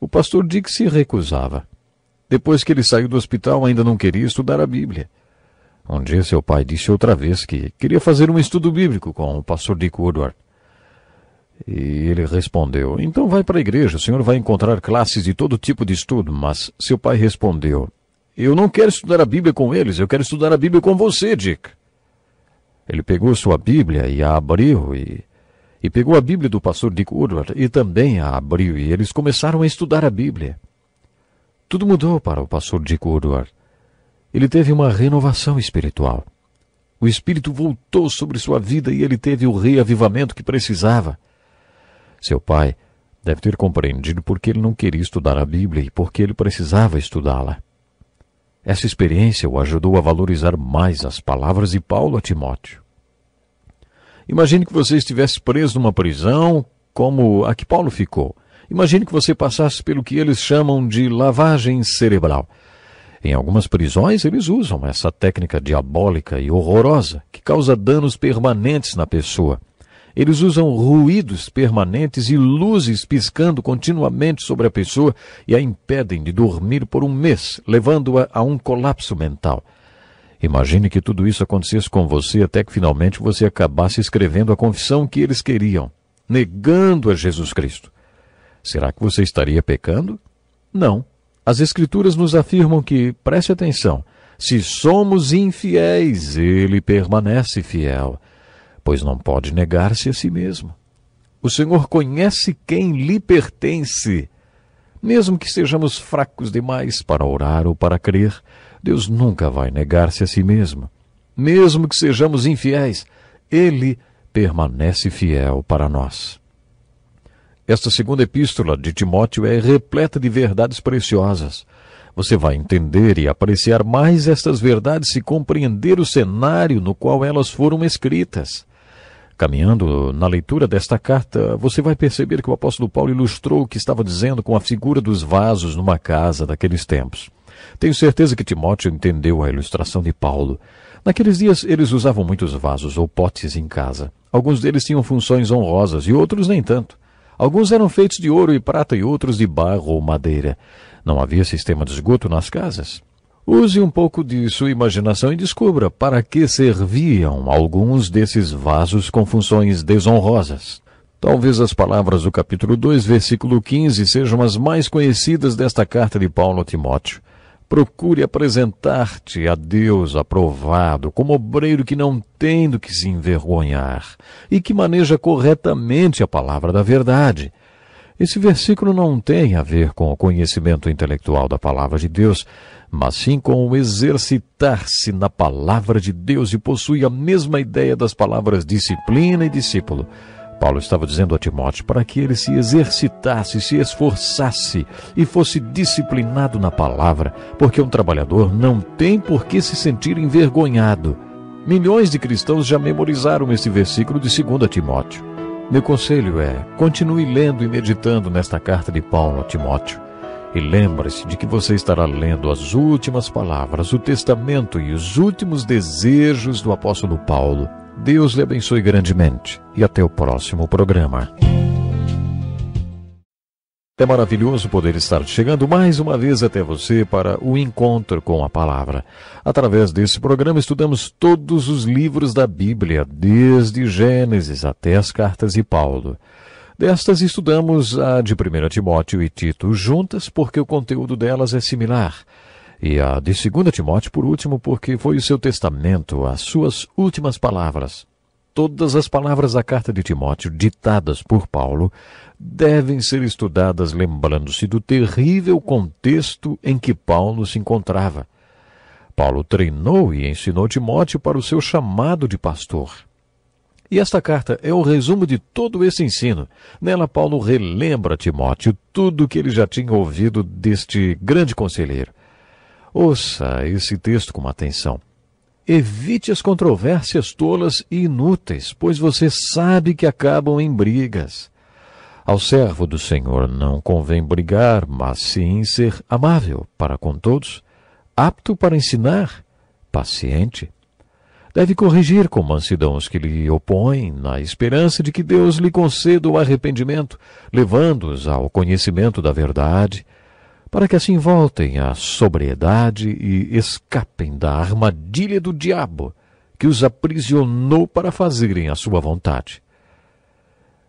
o pastor Dick se recusava. Depois que ele saiu do hospital, ainda não queria estudar a Bíblia. Um dia seu pai disse outra vez que queria fazer um estudo bíblico com o pastor Dick Woodward. E ele respondeu: Então vai para a igreja, o senhor vai encontrar classes de todo tipo de estudo. Mas seu pai respondeu: Eu não quero estudar a Bíblia com eles, eu quero estudar a Bíblia com você, Dick. Ele pegou sua Bíblia e a abriu, e, e pegou a Bíblia do pastor Dick Woodward e também a abriu, e eles começaram a estudar a Bíblia. Tudo mudou para o pastor Dick Woodward. Ele teve uma renovação espiritual. O Espírito voltou sobre sua vida e ele teve o reavivamento que precisava. Seu pai deve ter compreendido porque ele não queria estudar a Bíblia e porque ele precisava estudá-la. Essa experiência o ajudou a valorizar mais as palavras de Paulo a Timóteo. Imagine que você estivesse preso numa prisão como a que Paulo ficou. Imagine que você passasse pelo que eles chamam de lavagem cerebral. Em algumas prisões, eles usam essa técnica diabólica e horrorosa que causa danos permanentes na pessoa. Eles usam ruídos permanentes e luzes piscando continuamente sobre a pessoa e a impedem de dormir por um mês, levando-a a um colapso mental. Imagine que tudo isso acontecesse com você até que finalmente você acabasse escrevendo a confissão que eles queriam, negando a Jesus Cristo. Será que você estaria pecando? Não. As Escrituras nos afirmam que, preste atenção, se somos infiéis, ele permanece fiel pois não pode negar-se a si mesmo. O Senhor conhece quem lhe pertence. Mesmo que sejamos fracos demais para orar ou para crer, Deus nunca vai negar-se a si mesmo. Mesmo que sejamos infiéis, Ele permanece fiel para nós. Esta segunda epístola de Timóteo é repleta de verdades preciosas. Você vai entender e apreciar mais estas verdades se compreender o cenário no qual elas foram escritas. Caminhando na leitura desta carta, você vai perceber que o apóstolo Paulo ilustrou o que estava dizendo com a figura dos vasos numa casa daqueles tempos. Tenho certeza que Timóteo entendeu a ilustração de Paulo. Naqueles dias, eles usavam muitos vasos ou potes em casa. Alguns deles tinham funções honrosas e outros nem tanto. Alguns eram feitos de ouro e prata e outros de barro ou madeira. Não havia sistema de esgoto nas casas. Use um pouco de sua imaginação e descubra para que serviam alguns desses vasos com funções desonrosas. Talvez as palavras do capítulo 2, versículo 15 sejam as mais conhecidas desta carta de Paulo a Timóteo. Procure apresentar-te a Deus aprovado, como obreiro que não tem do que se envergonhar e que maneja corretamente a palavra da verdade. Esse versículo não tem a ver com o conhecimento intelectual da palavra de Deus, mas sim com exercitar-se na palavra de Deus e possui a mesma ideia das palavras disciplina e discípulo. Paulo estava dizendo a Timóteo para que ele se exercitasse, se esforçasse e fosse disciplinado na palavra, porque um trabalhador não tem por que se sentir envergonhado. Milhões de cristãos já memorizaram este versículo de 2 Timóteo. Meu conselho é: continue lendo e meditando nesta carta de Paulo a Timóteo e lembre-se de que você estará lendo as últimas palavras, o testamento e os últimos desejos do apóstolo Paulo. Deus lhe abençoe grandemente e até o próximo programa. É maravilhoso poder estar chegando mais uma vez até você para o encontro com a palavra. Através desse programa estudamos todos os livros da Bíblia, desde Gênesis até as cartas de Paulo. Destas estudamos a de 1 Timóteo e Tito juntas porque o conteúdo delas é similar, e a de 2 Timóteo por último porque foi o seu testamento, as suas últimas palavras. Todas as palavras da carta de Timóteo, ditadas por Paulo, devem ser estudadas lembrando-se do terrível contexto em que Paulo se encontrava. Paulo treinou e ensinou Timóteo para o seu chamado de pastor. E esta carta é um resumo de todo esse ensino. Nela, Paulo relembra a Timóteo tudo o que ele já tinha ouvido deste grande conselheiro. Ouça esse texto com atenção. Evite as controvérsias tolas e inúteis, pois você sabe que acabam em brigas. Ao servo do Senhor não convém brigar, mas sim ser amável para com todos, apto para ensinar, paciente, deve corrigir com mansidão os que lhe opõem, na esperança de que Deus lhe conceda o arrependimento, levando-os ao conhecimento da verdade, para que assim voltem à sobriedade e escapem da armadilha do diabo que os aprisionou para fazerem a sua vontade.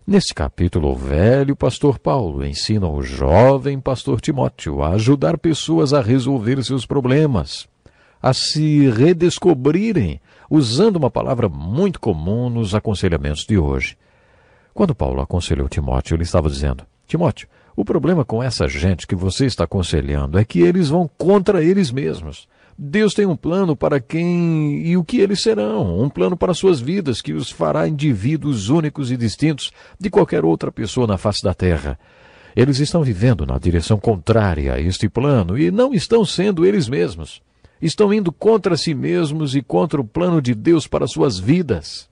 Neste capítulo, o velho pastor Paulo ensina o jovem pastor Timóteo a ajudar pessoas a resolver seus problemas, a se redescobrirem usando uma palavra muito comum nos aconselhamentos de hoje. Quando Paulo aconselhou Timóteo, ele estava dizendo: Timóteo, o problema com essa gente que você está aconselhando é que eles vão contra eles mesmos. Deus tem um plano para quem e o que eles serão, um plano para suas vidas que os fará indivíduos únicos e distintos de qualquer outra pessoa na face da terra. Eles estão vivendo na direção contrária a este plano e não estão sendo eles mesmos estão indo contra si mesmos e contra o plano de Deus para suas vidas.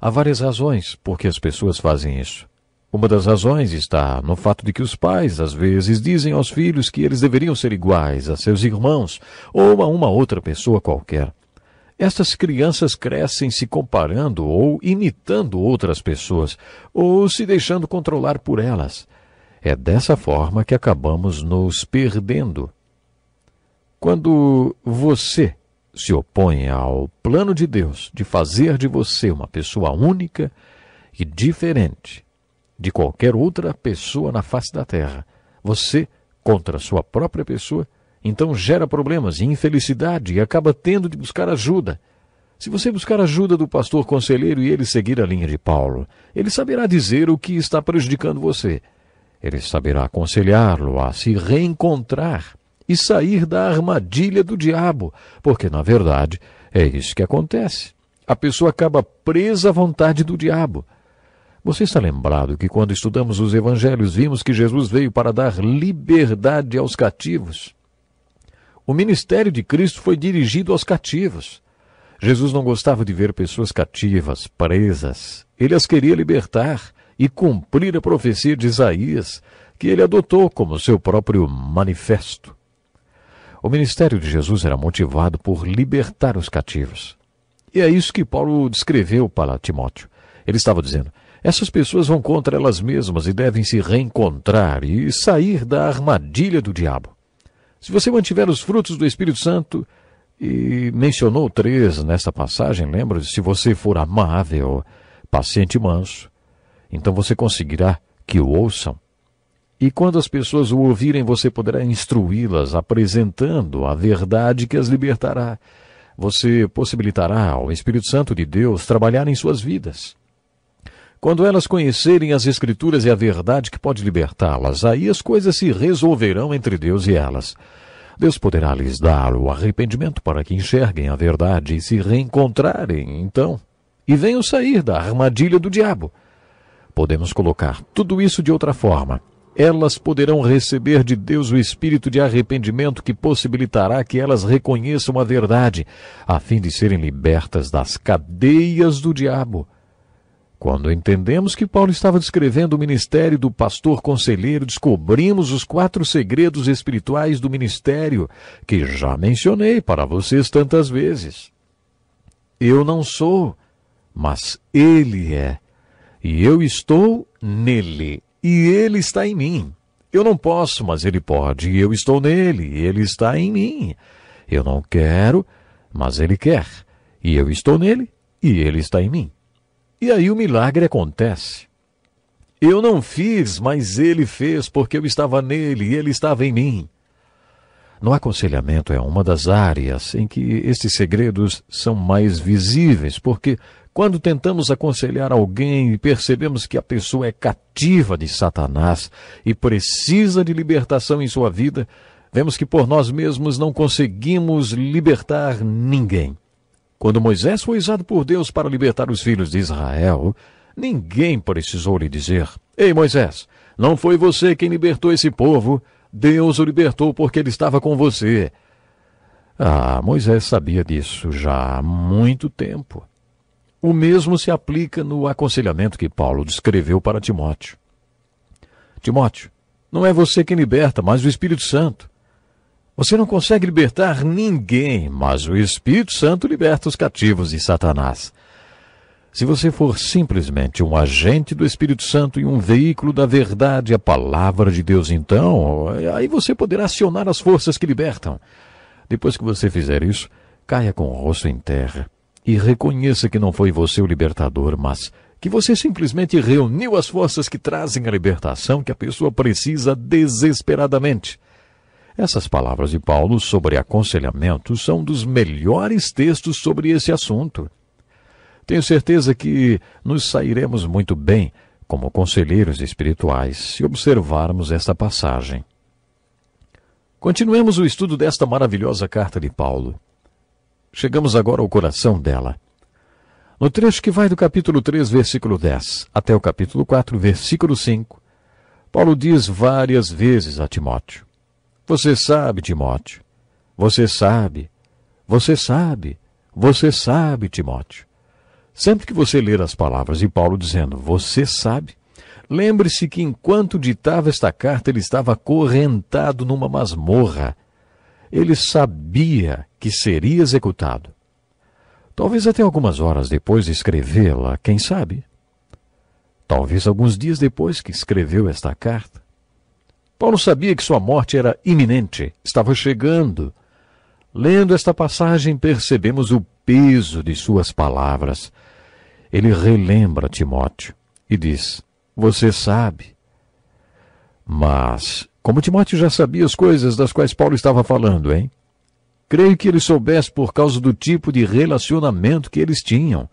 Há várias razões por que as pessoas fazem isso. Uma das razões está no fato de que os pais às vezes dizem aos filhos que eles deveriam ser iguais a seus irmãos ou a uma outra pessoa qualquer. Estas crianças crescem se comparando ou imitando outras pessoas, ou se deixando controlar por elas. É dessa forma que acabamos nos perdendo quando você se opõe ao plano de Deus de fazer de você uma pessoa única e diferente de qualquer outra pessoa na face da terra, você, contra a sua própria pessoa, então gera problemas e infelicidade e acaba tendo de buscar ajuda. Se você buscar ajuda do pastor conselheiro e ele seguir a linha de Paulo, ele saberá dizer o que está prejudicando você. Ele saberá aconselhá-lo a se reencontrar e sair da armadilha do diabo, porque, na verdade, é isso que acontece. A pessoa acaba presa à vontade do diabo. Você está lembrado que quando estudamos os evangelhos vimos que Jesus veio para dar liberdade aos cativos? O ministério de Cristo foi dirigido aos cativos. Jesus não gostava de ver pessoas cativas, presas. Ele as queria libertar e cumprir a profecia de Isaías, que ele adotou como seu próprio manifesto. O ministério de Jesus era motivado por libertar os cativos. E é isso que Paulo descreveu para Timóteo. Ele estava dizendo: essas pessoas vão contra elas mesmas e devem se reencontrar e sair da armadilha do diabo. Se você mantiver os frutos do Espírito Santo, e mencionou três nesta passagem, lembra? Se você for amável, paciente e manso, então você conseguirá que o ouçam e quando as pessoas o ouvirem, você poderá instruí-las, apresentando a verdade que as libertará. Você possibilitará ao Espírito Santo de Deus trabalhar em suas vidas. Quando elas conhecerem as Escrituras e a verdade que pode libertá-las, aí as coisas se resolverão entre Deus e elas. Deus poderá lhes dar o arrependimento para que enxerguem a verdade e se reencontrarem, então, e venham sair da armadilha do diabo. Podemos colocar tudo isso de outra forma elas poderão receber de Deus o espírito de arrependimento que possibilitará que elas reconheçam a verdade, a fim de serem libertas das cadeias do diabo. Quando entendemos que Paulo estava descrevendo o ministério do pastor conselheiro, descobrimos os quatro segredos espirituais do ministério que já mencionei para vocês tantas vezes. Eu não sou, mas ele é, e eu estou nele e ele está em mim. Eu não posso, mas ele pode, e eu estou nele, ele está em mim. Eu não quero, mas ele quer, e eu estou nele, e ele está em mim. E aí o milagre acontece. Eu não fiz, mas ele fez, porque eu estava nele e ele estava em mim. No aconselhamento é uma das áreas em que estes segredos são mais visíveis, porque quando tentamos aconselhar alguém e percebemos que a pessoa é cativa de Satanás e precisa de libertação em sua vida, vemos que por nós mesmos não conseguimos libertar ninguém. Quando Moisés foi usado por Deus para libertar os filhos de Israel, ninguém precisou lhe dizer: Ei, Moisés, não foi você quem libertou esse povo, Deus o libertou porque ele estava com você. Ah, Moisés sabia disso já há muito tempo. O mesmo se aplica no aconselhamento que Paulo descreveu para Timóteo. Timóteo, não é você quem liberta, mas o Espírito Santo. Você não consegue libertar ninguém, mas o Espírito Santo liberta os cativos de Satanás. Se você for simplesmente um agente do Espírito Santo e um veículo da verdade, a palavra de Deus, então, aí você poderá acionar as forças que libertam. Depois que você fizer isso, caia com o rosto em terra e reconheça que não foi você o libertador, mas que você simplesmente reuniu as forças que trazem a libertação que a pessoa precisa desesperadamente. Essas palavras de Paulo sobre aconselhamento são dos melhores textos sobre esse assunto. Tenho certeza que nos sairemos muito bem como conselheiros espirituais se observarmos esta passagem. Continuemos o estudo desta maravilhosa carta de Paulo. Chegamos agora ao coração dela. No trecho que vai do capítulo 3, versículo 10, até o capítulo 4, versículo 5, Paulo diz várias vezes a Timóteo: Você sabe, Timóteo, você sabe, você sabe, você sabe, Timóteo. Sempre que você ler as palavras de Paulo dizendo você sabe, lembre-se que enquanto ditava esta carta ele estava acorrentado numa masmorra ele sabia que seria executado. Talvez até algumas horas depois de escrevê-la, quem sabe? Talvez alguns dias depois que escreveu esta carta. Paulo sabia que sua morte era iminente, estava chegando. Lendo esta passagem, percebemos o peso de suas palavras. Ele relembra Timóteo e diz: Você sabe, mas, como Timóteo já sabia as coisas das quais Paulo estava falando, hein? Creio que ele soubesse por causa do tipo de relacionamento que eles tinham.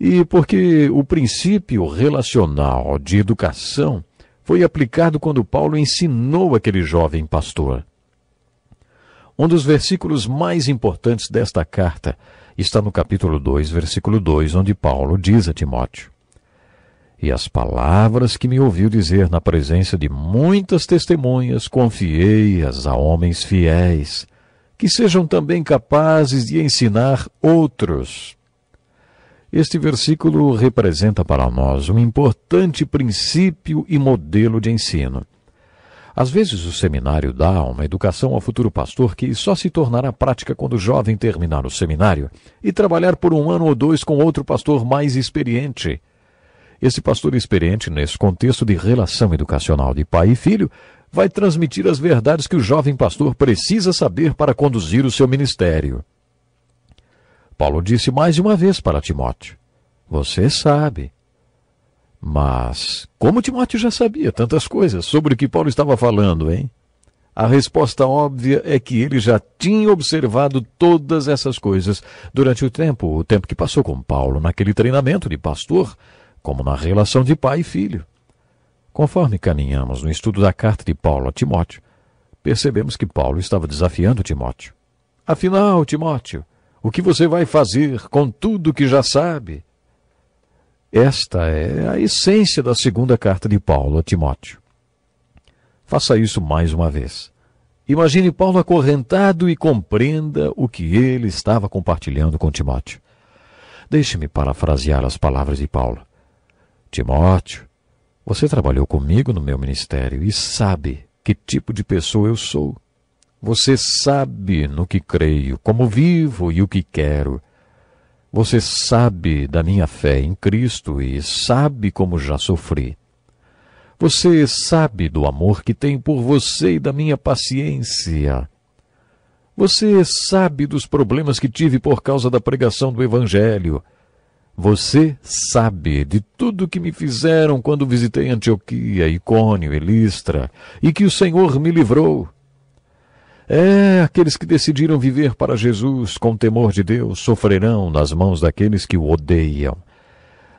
E porque o princípio relacional de educação foi aplicado quando Paulo ensinou aquele jovem pastor. Um dos versículos mais importantes desta carta está no capítulo 2, versículo 2, onde Paulo diz a Timóteo: e as palavras que me ouviu dizer na presença de muitas testemunhas, confiei-as a homens fiéis, que sejam também capazes de ensinar outros. Este versículo representa para nós um importante princípio e modelo de ensino. Às vezes o seminário dá uma educação ao futuro pastor que só se tornará prática quando o jovem terminar o seminário e trabalhar por um ano ou dois com outro pastor mais experiente. Esse pastor experiente, nesse contexto de relação educacional de pai e filho, vai transmitir as verdades que o jovem pastor precisa saber para conduzir o seu ministério. Paulo disse mais de uma vez para Timóteo: Você sabe. Mas como Timóteo já sabia tantas coisas sobre o que Paulo estava falando, hein? A resposta óbvia é que ele já tinha observado todas essas coisas durante o tempo, o tempo que passou com Paulo naquele treinamento de pastor como na relação de pai e filho. Conforme caminhamos no estudo da carta de Paulo a Timóteo, percebemos que Paulo estava desafiando Timóteo. Afinal, Timóteo, o que você vai fazer com tudo que já sabe? Esta é a essência da segunda carta de Paulo a Timóteo. Faça isso mais uma vez. Imagine Paulo acorrentado e compreenda o que ele estava compartilhando com Timóteo. Deixe-me parafrasear as palavras de Paulo. Timóteo, você trabalhou comigo no meu ministério e sabe que tipo de pessoa eu sou. Você sabe no que creio, como vivo e o que quero. Você sabe da minha fé em Cristo e sabe como já sofri. Você sabe do amor que tenho por você e da minha paciência. Você sabe dos problemas que tive por causa da pregação do Evangelho você sabe de tudo que me fizeram quando visitei Antioquia, Icônio, Elistra, e que o Senhor me livrou. É, aqueles que decidiram viver para Jesus com temor de Deus sofrerão nas mãos daqueles que o odeiam.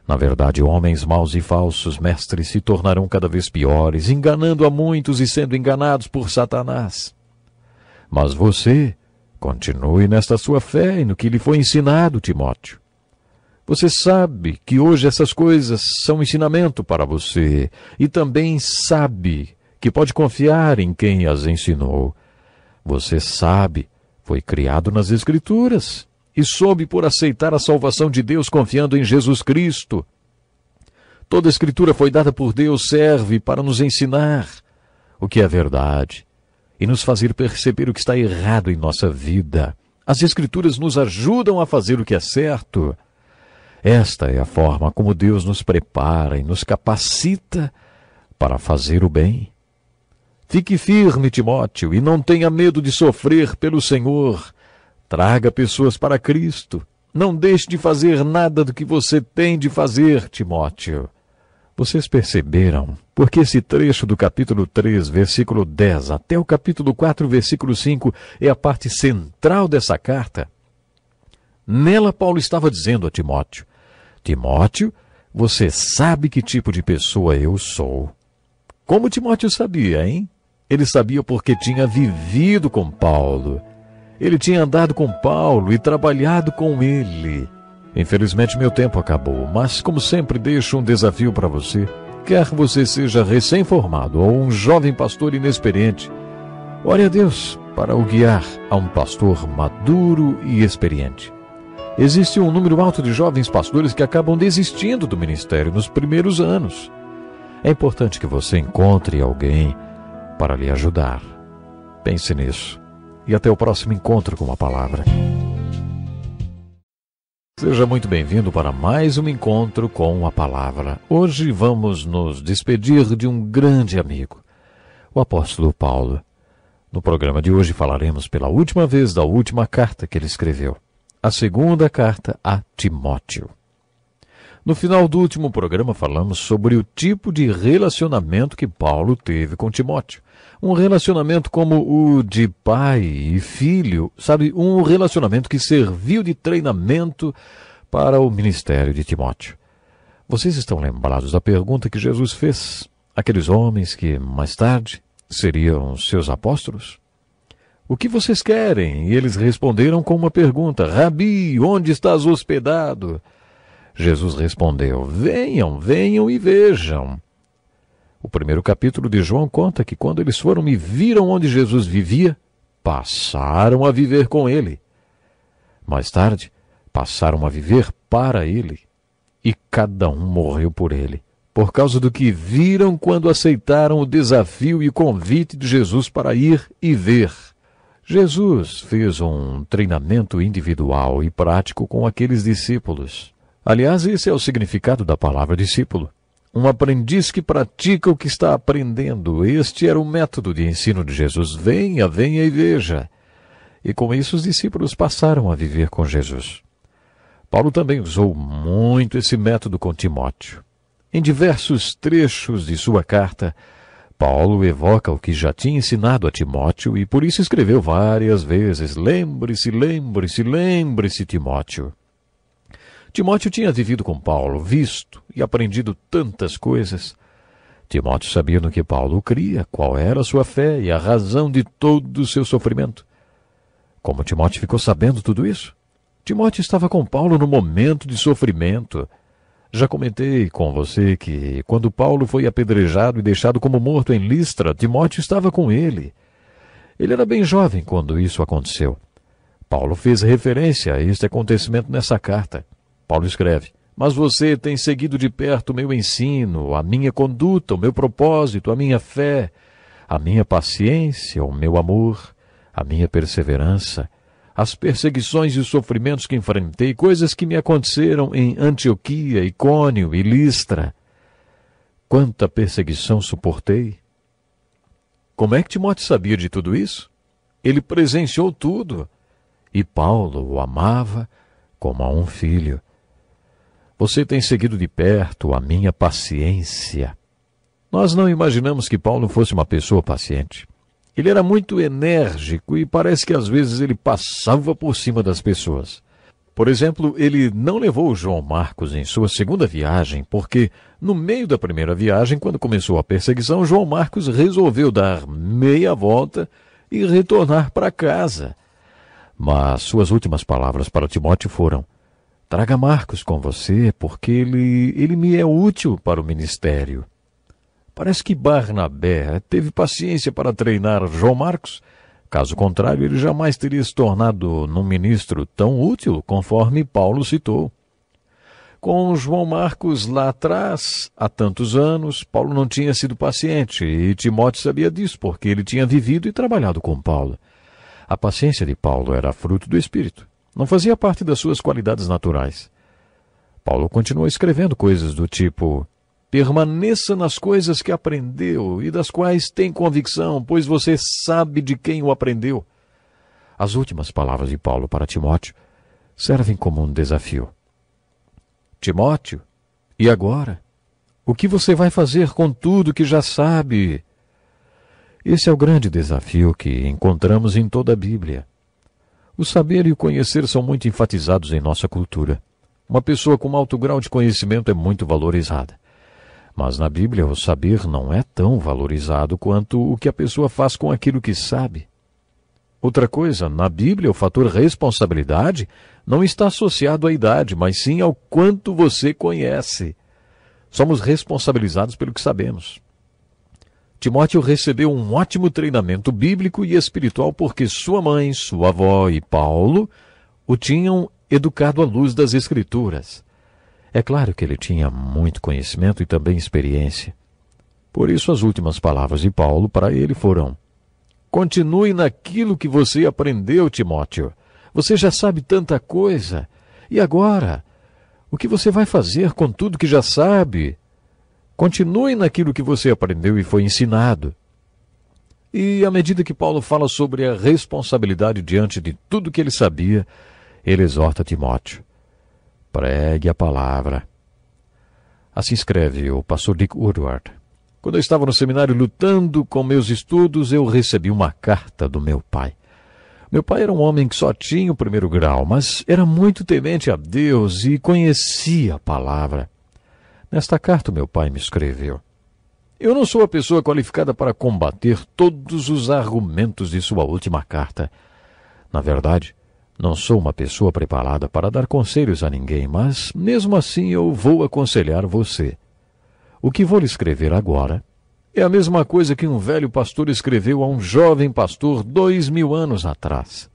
Na verdade, homens maus e falsos mestres se tornarão cada vez piores, enganando a muitos e sendo enganados por Satanás. Mas você continue nesta sua fé e no que lhe foi ensinado, Timóteo. Você sabe que hoje essas coisas são ensinamento para você e também sabe que pode confiar em quem as ensinou. Você sabe, foi criado nas Escrituras e soube por aceitar a salvação de Deus confiando em Jesus Cristo. Toda Escritura foi dada por Deus, serve para nos ensinar o que é verdade e nos fazer perceber o que está errado em nossa vida. As Escrituras nos ajudam a fazer o que é certo. Esta é a forma como Deus nos prepara e nos capacita para fazer o bem. Fique firme, Timóteo, e não tenha medo de sofrer pelo Senhor. Traga pessoas para Cristo. Não deixe de fazer nada do que você tem de fazer, Timóteo. Vocês perceberam porque esse trecho do capítulo 3, versículo 10 até o capítulo 4, versículo 5 é a parte central dessa carta? Nela, Paulo estava dizendo a Timóteo: Timóteo, você sabe que tipo de pessoa eu sou. Como Timóteo sabia, hein? Ele sabia porque tinha vivido com Paulo. Ele tinha andado com Paulo e trabalhado com ele. Infelizmente, meu tempo acabou, mas, como sempre, deixo um desafio para você. Quer você seja recém-formado ou um jovem pastor inexperiente, ore a Deus para o guiar a um pastor maduro e experiente existe um número alto de jovens pastores que acabam desistindo do ministério nos primeiros anos. É importante que você encontre alguém para lhe ajudar. Pense nisso. E até o próximo encontro com a palavra. Seja muito bem-vindo para mais um encontro com a palavra. Hoje vamos nos despedir de um grande amigo, o apóstolo Paulo. No programa de hoje falaremos pela última vez da última carta que ele escreveu a segunda carta a Timóteo. No final do último programa, falamos sobre o tipo de relacionamento que Paulo teve com Timóteo. Um relacionamento como o de pai e filho, sabe? Um relacionamento que serviu de treinamento para o ministério de Timóteo. Vocês estão lembrados da pergunta que Jesus fez àqueles homens que mais tarde seriam seus apóstolos? O que vocês querem? E eles responderam com uma pergunta: Rabi, onde estás hospedado? Jesus respondeu: Venham, venham e vejam. O primeiro capítulo de João conta que quando eles foram e viram onde Jesus vivia, passaram a viver com ele. Mais tarde, passaram a viver para ele. E cada um morreu por ele, por causa do que viram quando aceitaram o desafio e convite de Jesus para ir e ver. Jesus fez um treinamento individual e prático com aqueles discípulos. Aliás, esse é o significado da palavra discípulo. Um aprendiz que pratica o que está aprendendo. Este era o método de ensino de Jesus. Venha, venha e veja. E com isso os discípulos passaram a viver com Jesus. Paulo também usou muito esse método com Timóteo. Em diversos trechos de sua carta, Paulo evoca o que já tinha ensinado a Timóteo e por isso escreveu várias vezes: Lembre-se, lembre-se, lembre-se, Timóteo. Timóteo tinha vivido com Paulo, visto e aprendido tantas coisas. Timóteo sabia no que Paulo cria, qual era a sua fé e a razão de todo o seu sofrimento. Como Timóteo ficou sabendo tudo isso? Timóteo estava com Paulo no momento de sofrimento. Já comentei com você que, quando Paulo foi apedrejado e deixado como morto em Listra, Timóteo estava com ele. Ele era bem jovem quando isso aconteceu. Paulo fez referência a este acontecimento nessa carta. Paulo escreve: Mas você tem seguido de perto o meu ensino, a minha conduta, o meu propósito, a minha fé, a minha paciência, o meu amor, a minha perseverança, as perseguições e os sofrimentos que enfrentei, coisas que me aconteceram em Antioquia, Icônio e Listra. Quanta perseguição suportei! Como é que Timóteo sabia de tudo isso? Ele presenciou tudo. E Paulo o amava como a um filho. Você tem seguido de perto a minha paciência. Nós não imaginamos que Paulo fosse uma pessoa paciente. Ele era muito enérgico e parece que às vezes ele passava por cima das pessoas. Por exemplo, ele não levou João Marcos em sua segunda viagem, porque, no meio da primeira viagem, quando começou a perseguição, João Marcos resolveu dar meia volta e retornar para casa. Mas suas últimas palavras para Timóteo foram: Traga Marcos com você, porque ele, ele me é útil para o ministério. Parece que Barnabé eh, teve paciência para treinar João Marcos. Caso contrário, ele jamais teria se tornado num ministro tão útil, conforme Paulo citou. Com João Marcos lá atrás, há tantos anos, Paulo não tinha sido paciente e Timóteo sabia disso, porque ele tinha vivido e trabalhado com Paulo. A paciência de Paulo era fruto do Espírito, não fazia parte das suas qualidades naturais. Paulo continuou escrevendo coisas do tipo: Permaneça nas coisas que aprendeu e das quais tem convicção, pois você sabe de quem o aprendeu. As últimas palavras de Paulo para Timóteo servem como um desafio. Timóteo, e agora? O que você vai fazer com tudo que já sabe? Esse é o grande desafio que encontramos em toda a Bíblia. O saber e o conhecer são muito enfatizados em nossa cultura. Uma pessoa com alto grau de conhecimento é muito valorizada. Mas na Bíblia, o saber não é tão valorizado quanto o que a pessoa faz com aquilo que sabe. Outra coisa, na Bíblia, o fator responsabilidade não está associado à idade, mas sim ao quanto você conhece. Somos responsabilizados pelo que sabemos. Timóteo recebeu um ótimo treinamento bíblico e espiritual porque sua mãe, sua avó e Paulo o tinham educado à luz das Escrituras. É claro que ele tinha muito conhecimento e também experiência. Por isso, as últimas palavras de Paulo para ele foram: Continue naquilo que você aprendeu, Timóteo. Você já sabe tanta coisa. E agora? O que você vai fazer com tudo que já sabe? Continue naquilo que você aprendeu e foi ensinado. E à medida que Paulo fala sobre a responsabilidade diante de tudo que ele sabia, ele exorta Timóteo: Pregue a palavra. Assim escreve o pastor Dick Woodward. Quando eu estava no seminário lutando com meus estudos, eu recebi uma carta do meu pai. Meu pai era um homem que só tinha o primeiro grau, mas era muito temente a Deus e conhecia a palavra. Nesta carta, meu pai me escreveu: Eu não sou a pessoa qualificada para combater todos os argumentos de sua última carta. Na verdade, não sou uma pessoa preparada para dar conselhos a ninguém, mas mesmo assim eu vou aconselhar você. O que vou lhe escrever agora é a mesma coisa que um velho pastor escreveu a um jovem pastor dois mil anos atrás.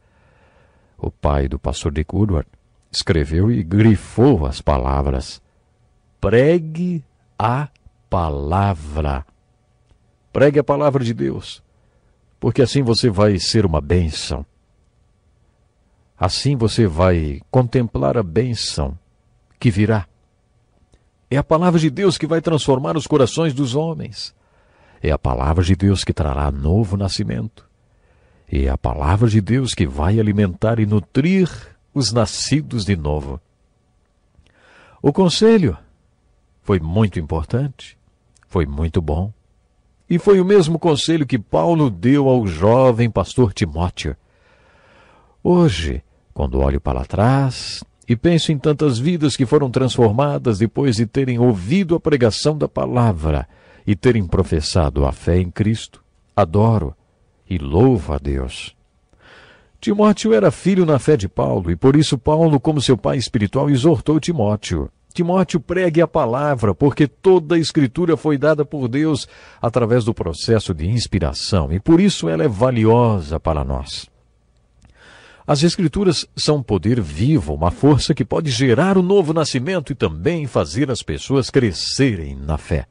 O pai do pastor de Woodward escreveu e grifou as palavras: pregue a palavra. Pregue a palavra de Deus, porque assim você vai ser uma bênção Assim você vai contemplar a benção que virá. É a palavra de Deus que vai transformar os corações dos homens. É a palavra de Deus que trará novo nascimento. É a palavra de Deus que vai alimentar e nutrir os nascidos de novo. O conselho foi muito importante, foi muito bom. E foi o mesmo conselho que Paulo deu ao jovem pastor Timóteo. Hoje, quando olho para trás e penso em tantas vidas que foram transformadas depois de terem ouvido a pregação da palavra e terem professado a fé em Cristo, adoro e louvo a Deus. Timóteo era filho na fé de Paulo, e por isso Paulo, como seu pai espiritual, exortou Timóteo. Timóteo, pregue a palavra, porque toda a Escritura foi dada por Deus através do processo de inspiração, e por isso ela é valiosa para nós. As Escrituras são um poder vivo, uma força que pode gerar o novo nascimento e também fazer as pessoas crescerem na fé.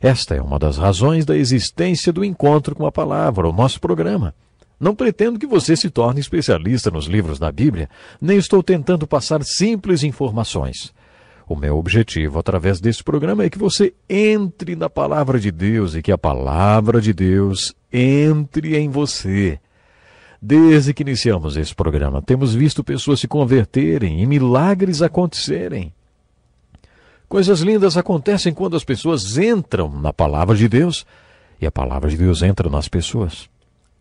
Esta é uma das razões da existência do Encontro com a Palavra, o nosso programa. Não pretendo que você se torne especialista nos livros da Bíblia, nem estou tentando passar simples informações. O meu objetivo através desse programa é que você entre na Palavra de Deus e que a Palavra de Deus entre em você. Desde que iniciamos esse programa, temos visto pessoas se converterem e milagres acontecerem. Coisas lindas acontecem quando as pessoas entram na palavra de Deus e a palavra de Deus entra nas pessoas.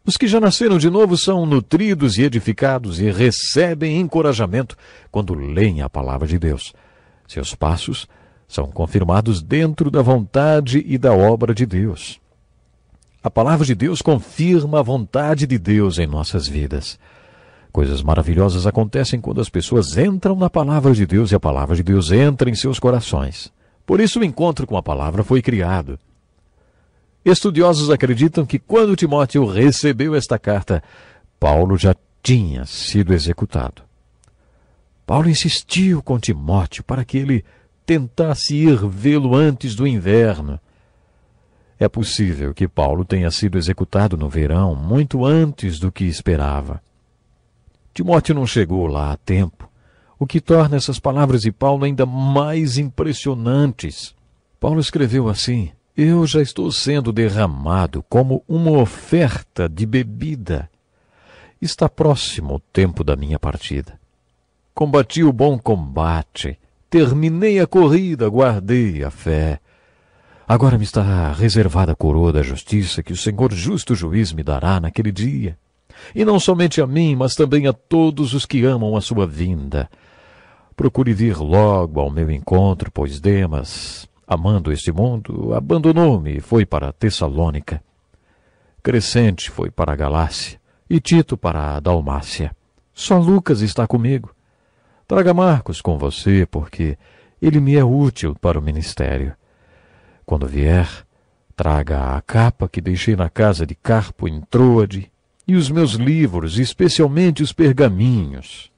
Os que já nasceram de novo são nutridos e edificados e recebem encorajamento quando leem a palavra de Deus. Seus passos são confirmados dentro da vontade e da obra de Deus. A palavra de Deus confirma a vontade de Deus em nossas vidas. Coisas maravilhosas acontecem quando as pessoas entram na palavra de Deus e a palavra de Deus entra em seus corações. Por isso, o encontro com a palavra foi criado. Estudiosos acreditam que quando Timóteo recebeu esta carta, Paulo já tinha sido executado. Paulo insistiu com Timóteo para que ele tentasse ir vê-lo antes do inverno. É possível que Paulo tenha sido executado no verão muito antes do que esperava. Timóteo não chegou lá a tempo, o que torna essas palavras de Paulo ainda mais impressionantes. Paulo escreveu assim: Eu já estou sendo derramado como uma oferta de bebida. Está próximo o tempo da minha partida. Combati o bom combate, terminei a corrida, guardei a fé. Agora me está reservada a coroa da justiça que o Senhor justo juiz me dará naquele dia. E não somente a mim, mas também a todos os que amam a sua vinda. Procure vir logo ao meu encontro, pois Demas, amando este mundo, abandonou-me e foi para Tessalônica. Crescente foi para a Galácia e Tito para a Dalmácia. Só Lucas está comigo. Traga Marcos com você, porque ele me é útil para o ministério. Quando vier, traga a capa que deixei na casa de Carpo em Troade e os meus livros, especialmente os pergaminhos.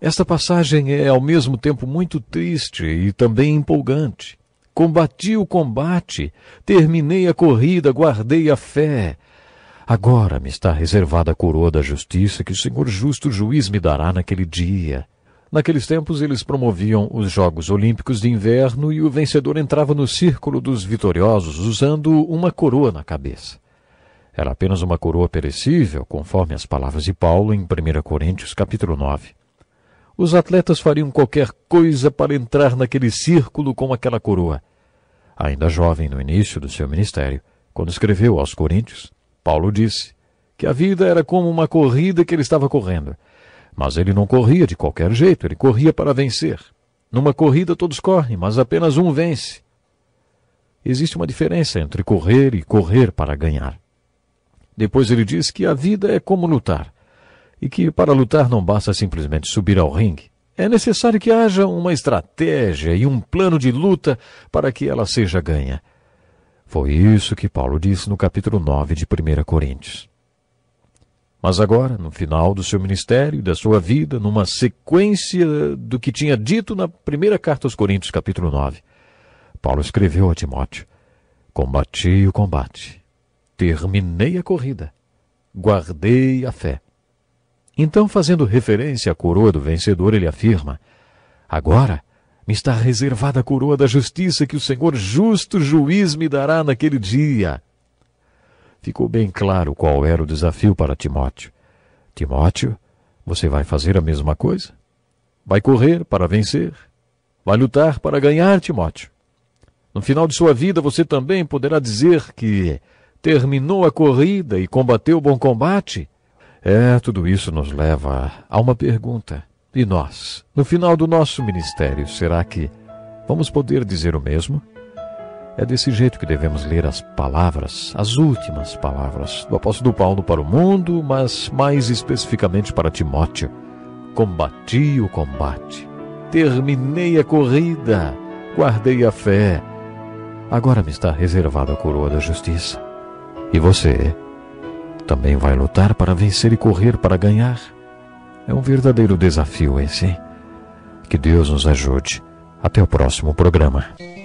Esta passagem é ao mesmo tempo muito triste e também empolgante. Combati o combate, terminei a corrida, guardei a fé. Agora me está reservada a coroa da justiça que o Senhor justo juiz me dará naquele dia Naqueles tempos, eles promoviam os Jogos Olímpicos de Inverno e o vencedor entrava no círculo dos vitoriosos usando uma coroa na cabeça. Era apenas uma coroa perecível, conforme as palavras de Paulo em 1 Coríntios capítulo 9. Os atletas fariam qualquer coisa para entrar naquele círculo com aquela coroa. Ainda jovem no início do seu ministério, quando escreveu aos Coríntios, Paulo disse que a vida era como uma corrida que ele estava correndo mas ele não corria de qualquer jeito, ele corria para vencer. Numa corrida todos correm, mas apenas um vence. Existe uma diferença entre correr e correr para ganhar. Depois ele diz que a vida é como lutar, e que para lutar não basta simplesmente subir ao ringue. É necessário que haja uma estratégia e um plano de luta para que ela seja ganha. Foi isso que Paulo disse no capítulo 9 de 1 Coríntios. Mas agora, no final do seu ministério e da sua vida, numa sequência do que tinha dito na primeira carta aos Coríntios, capítulo 9, Paulo escreveu a Timóteo: Combati o combate, terminei a corrida, guardei a fé. Então, fazendo referência à coroa do vencedor, ele afirma: Agora me está reservada a coroa da justiça que o Senhor, justo juiz, me dará naquele dia ficou bem claro qual era o desafio para Timóteo. Timóteo, você vai fazer a mesma coisa? Vai correr para vencer? Vai lutar para ganhar, Timóteo? No final de sua vida, você também poderá dizer que terminou a corrida e combateu o bom combate? É, tudo isso nos leva a uma pergunta. E nós, no final do nosso ministério, será que vamos poder dizer o mesmo? É desse jeito que devemos ler as palavras, as últimas palavras do apóstolo Paulo para o mundo, mas mais especificamente para Timóteo. Combati o combate, terminei a corrida, guardei a fé. Agora me está reservada a coroa da justiça. E você também vai lutar para vencer e correr para ganhar. É um verdadeiro desafio esse. Que Deus nos ajude. Até o próximo programa.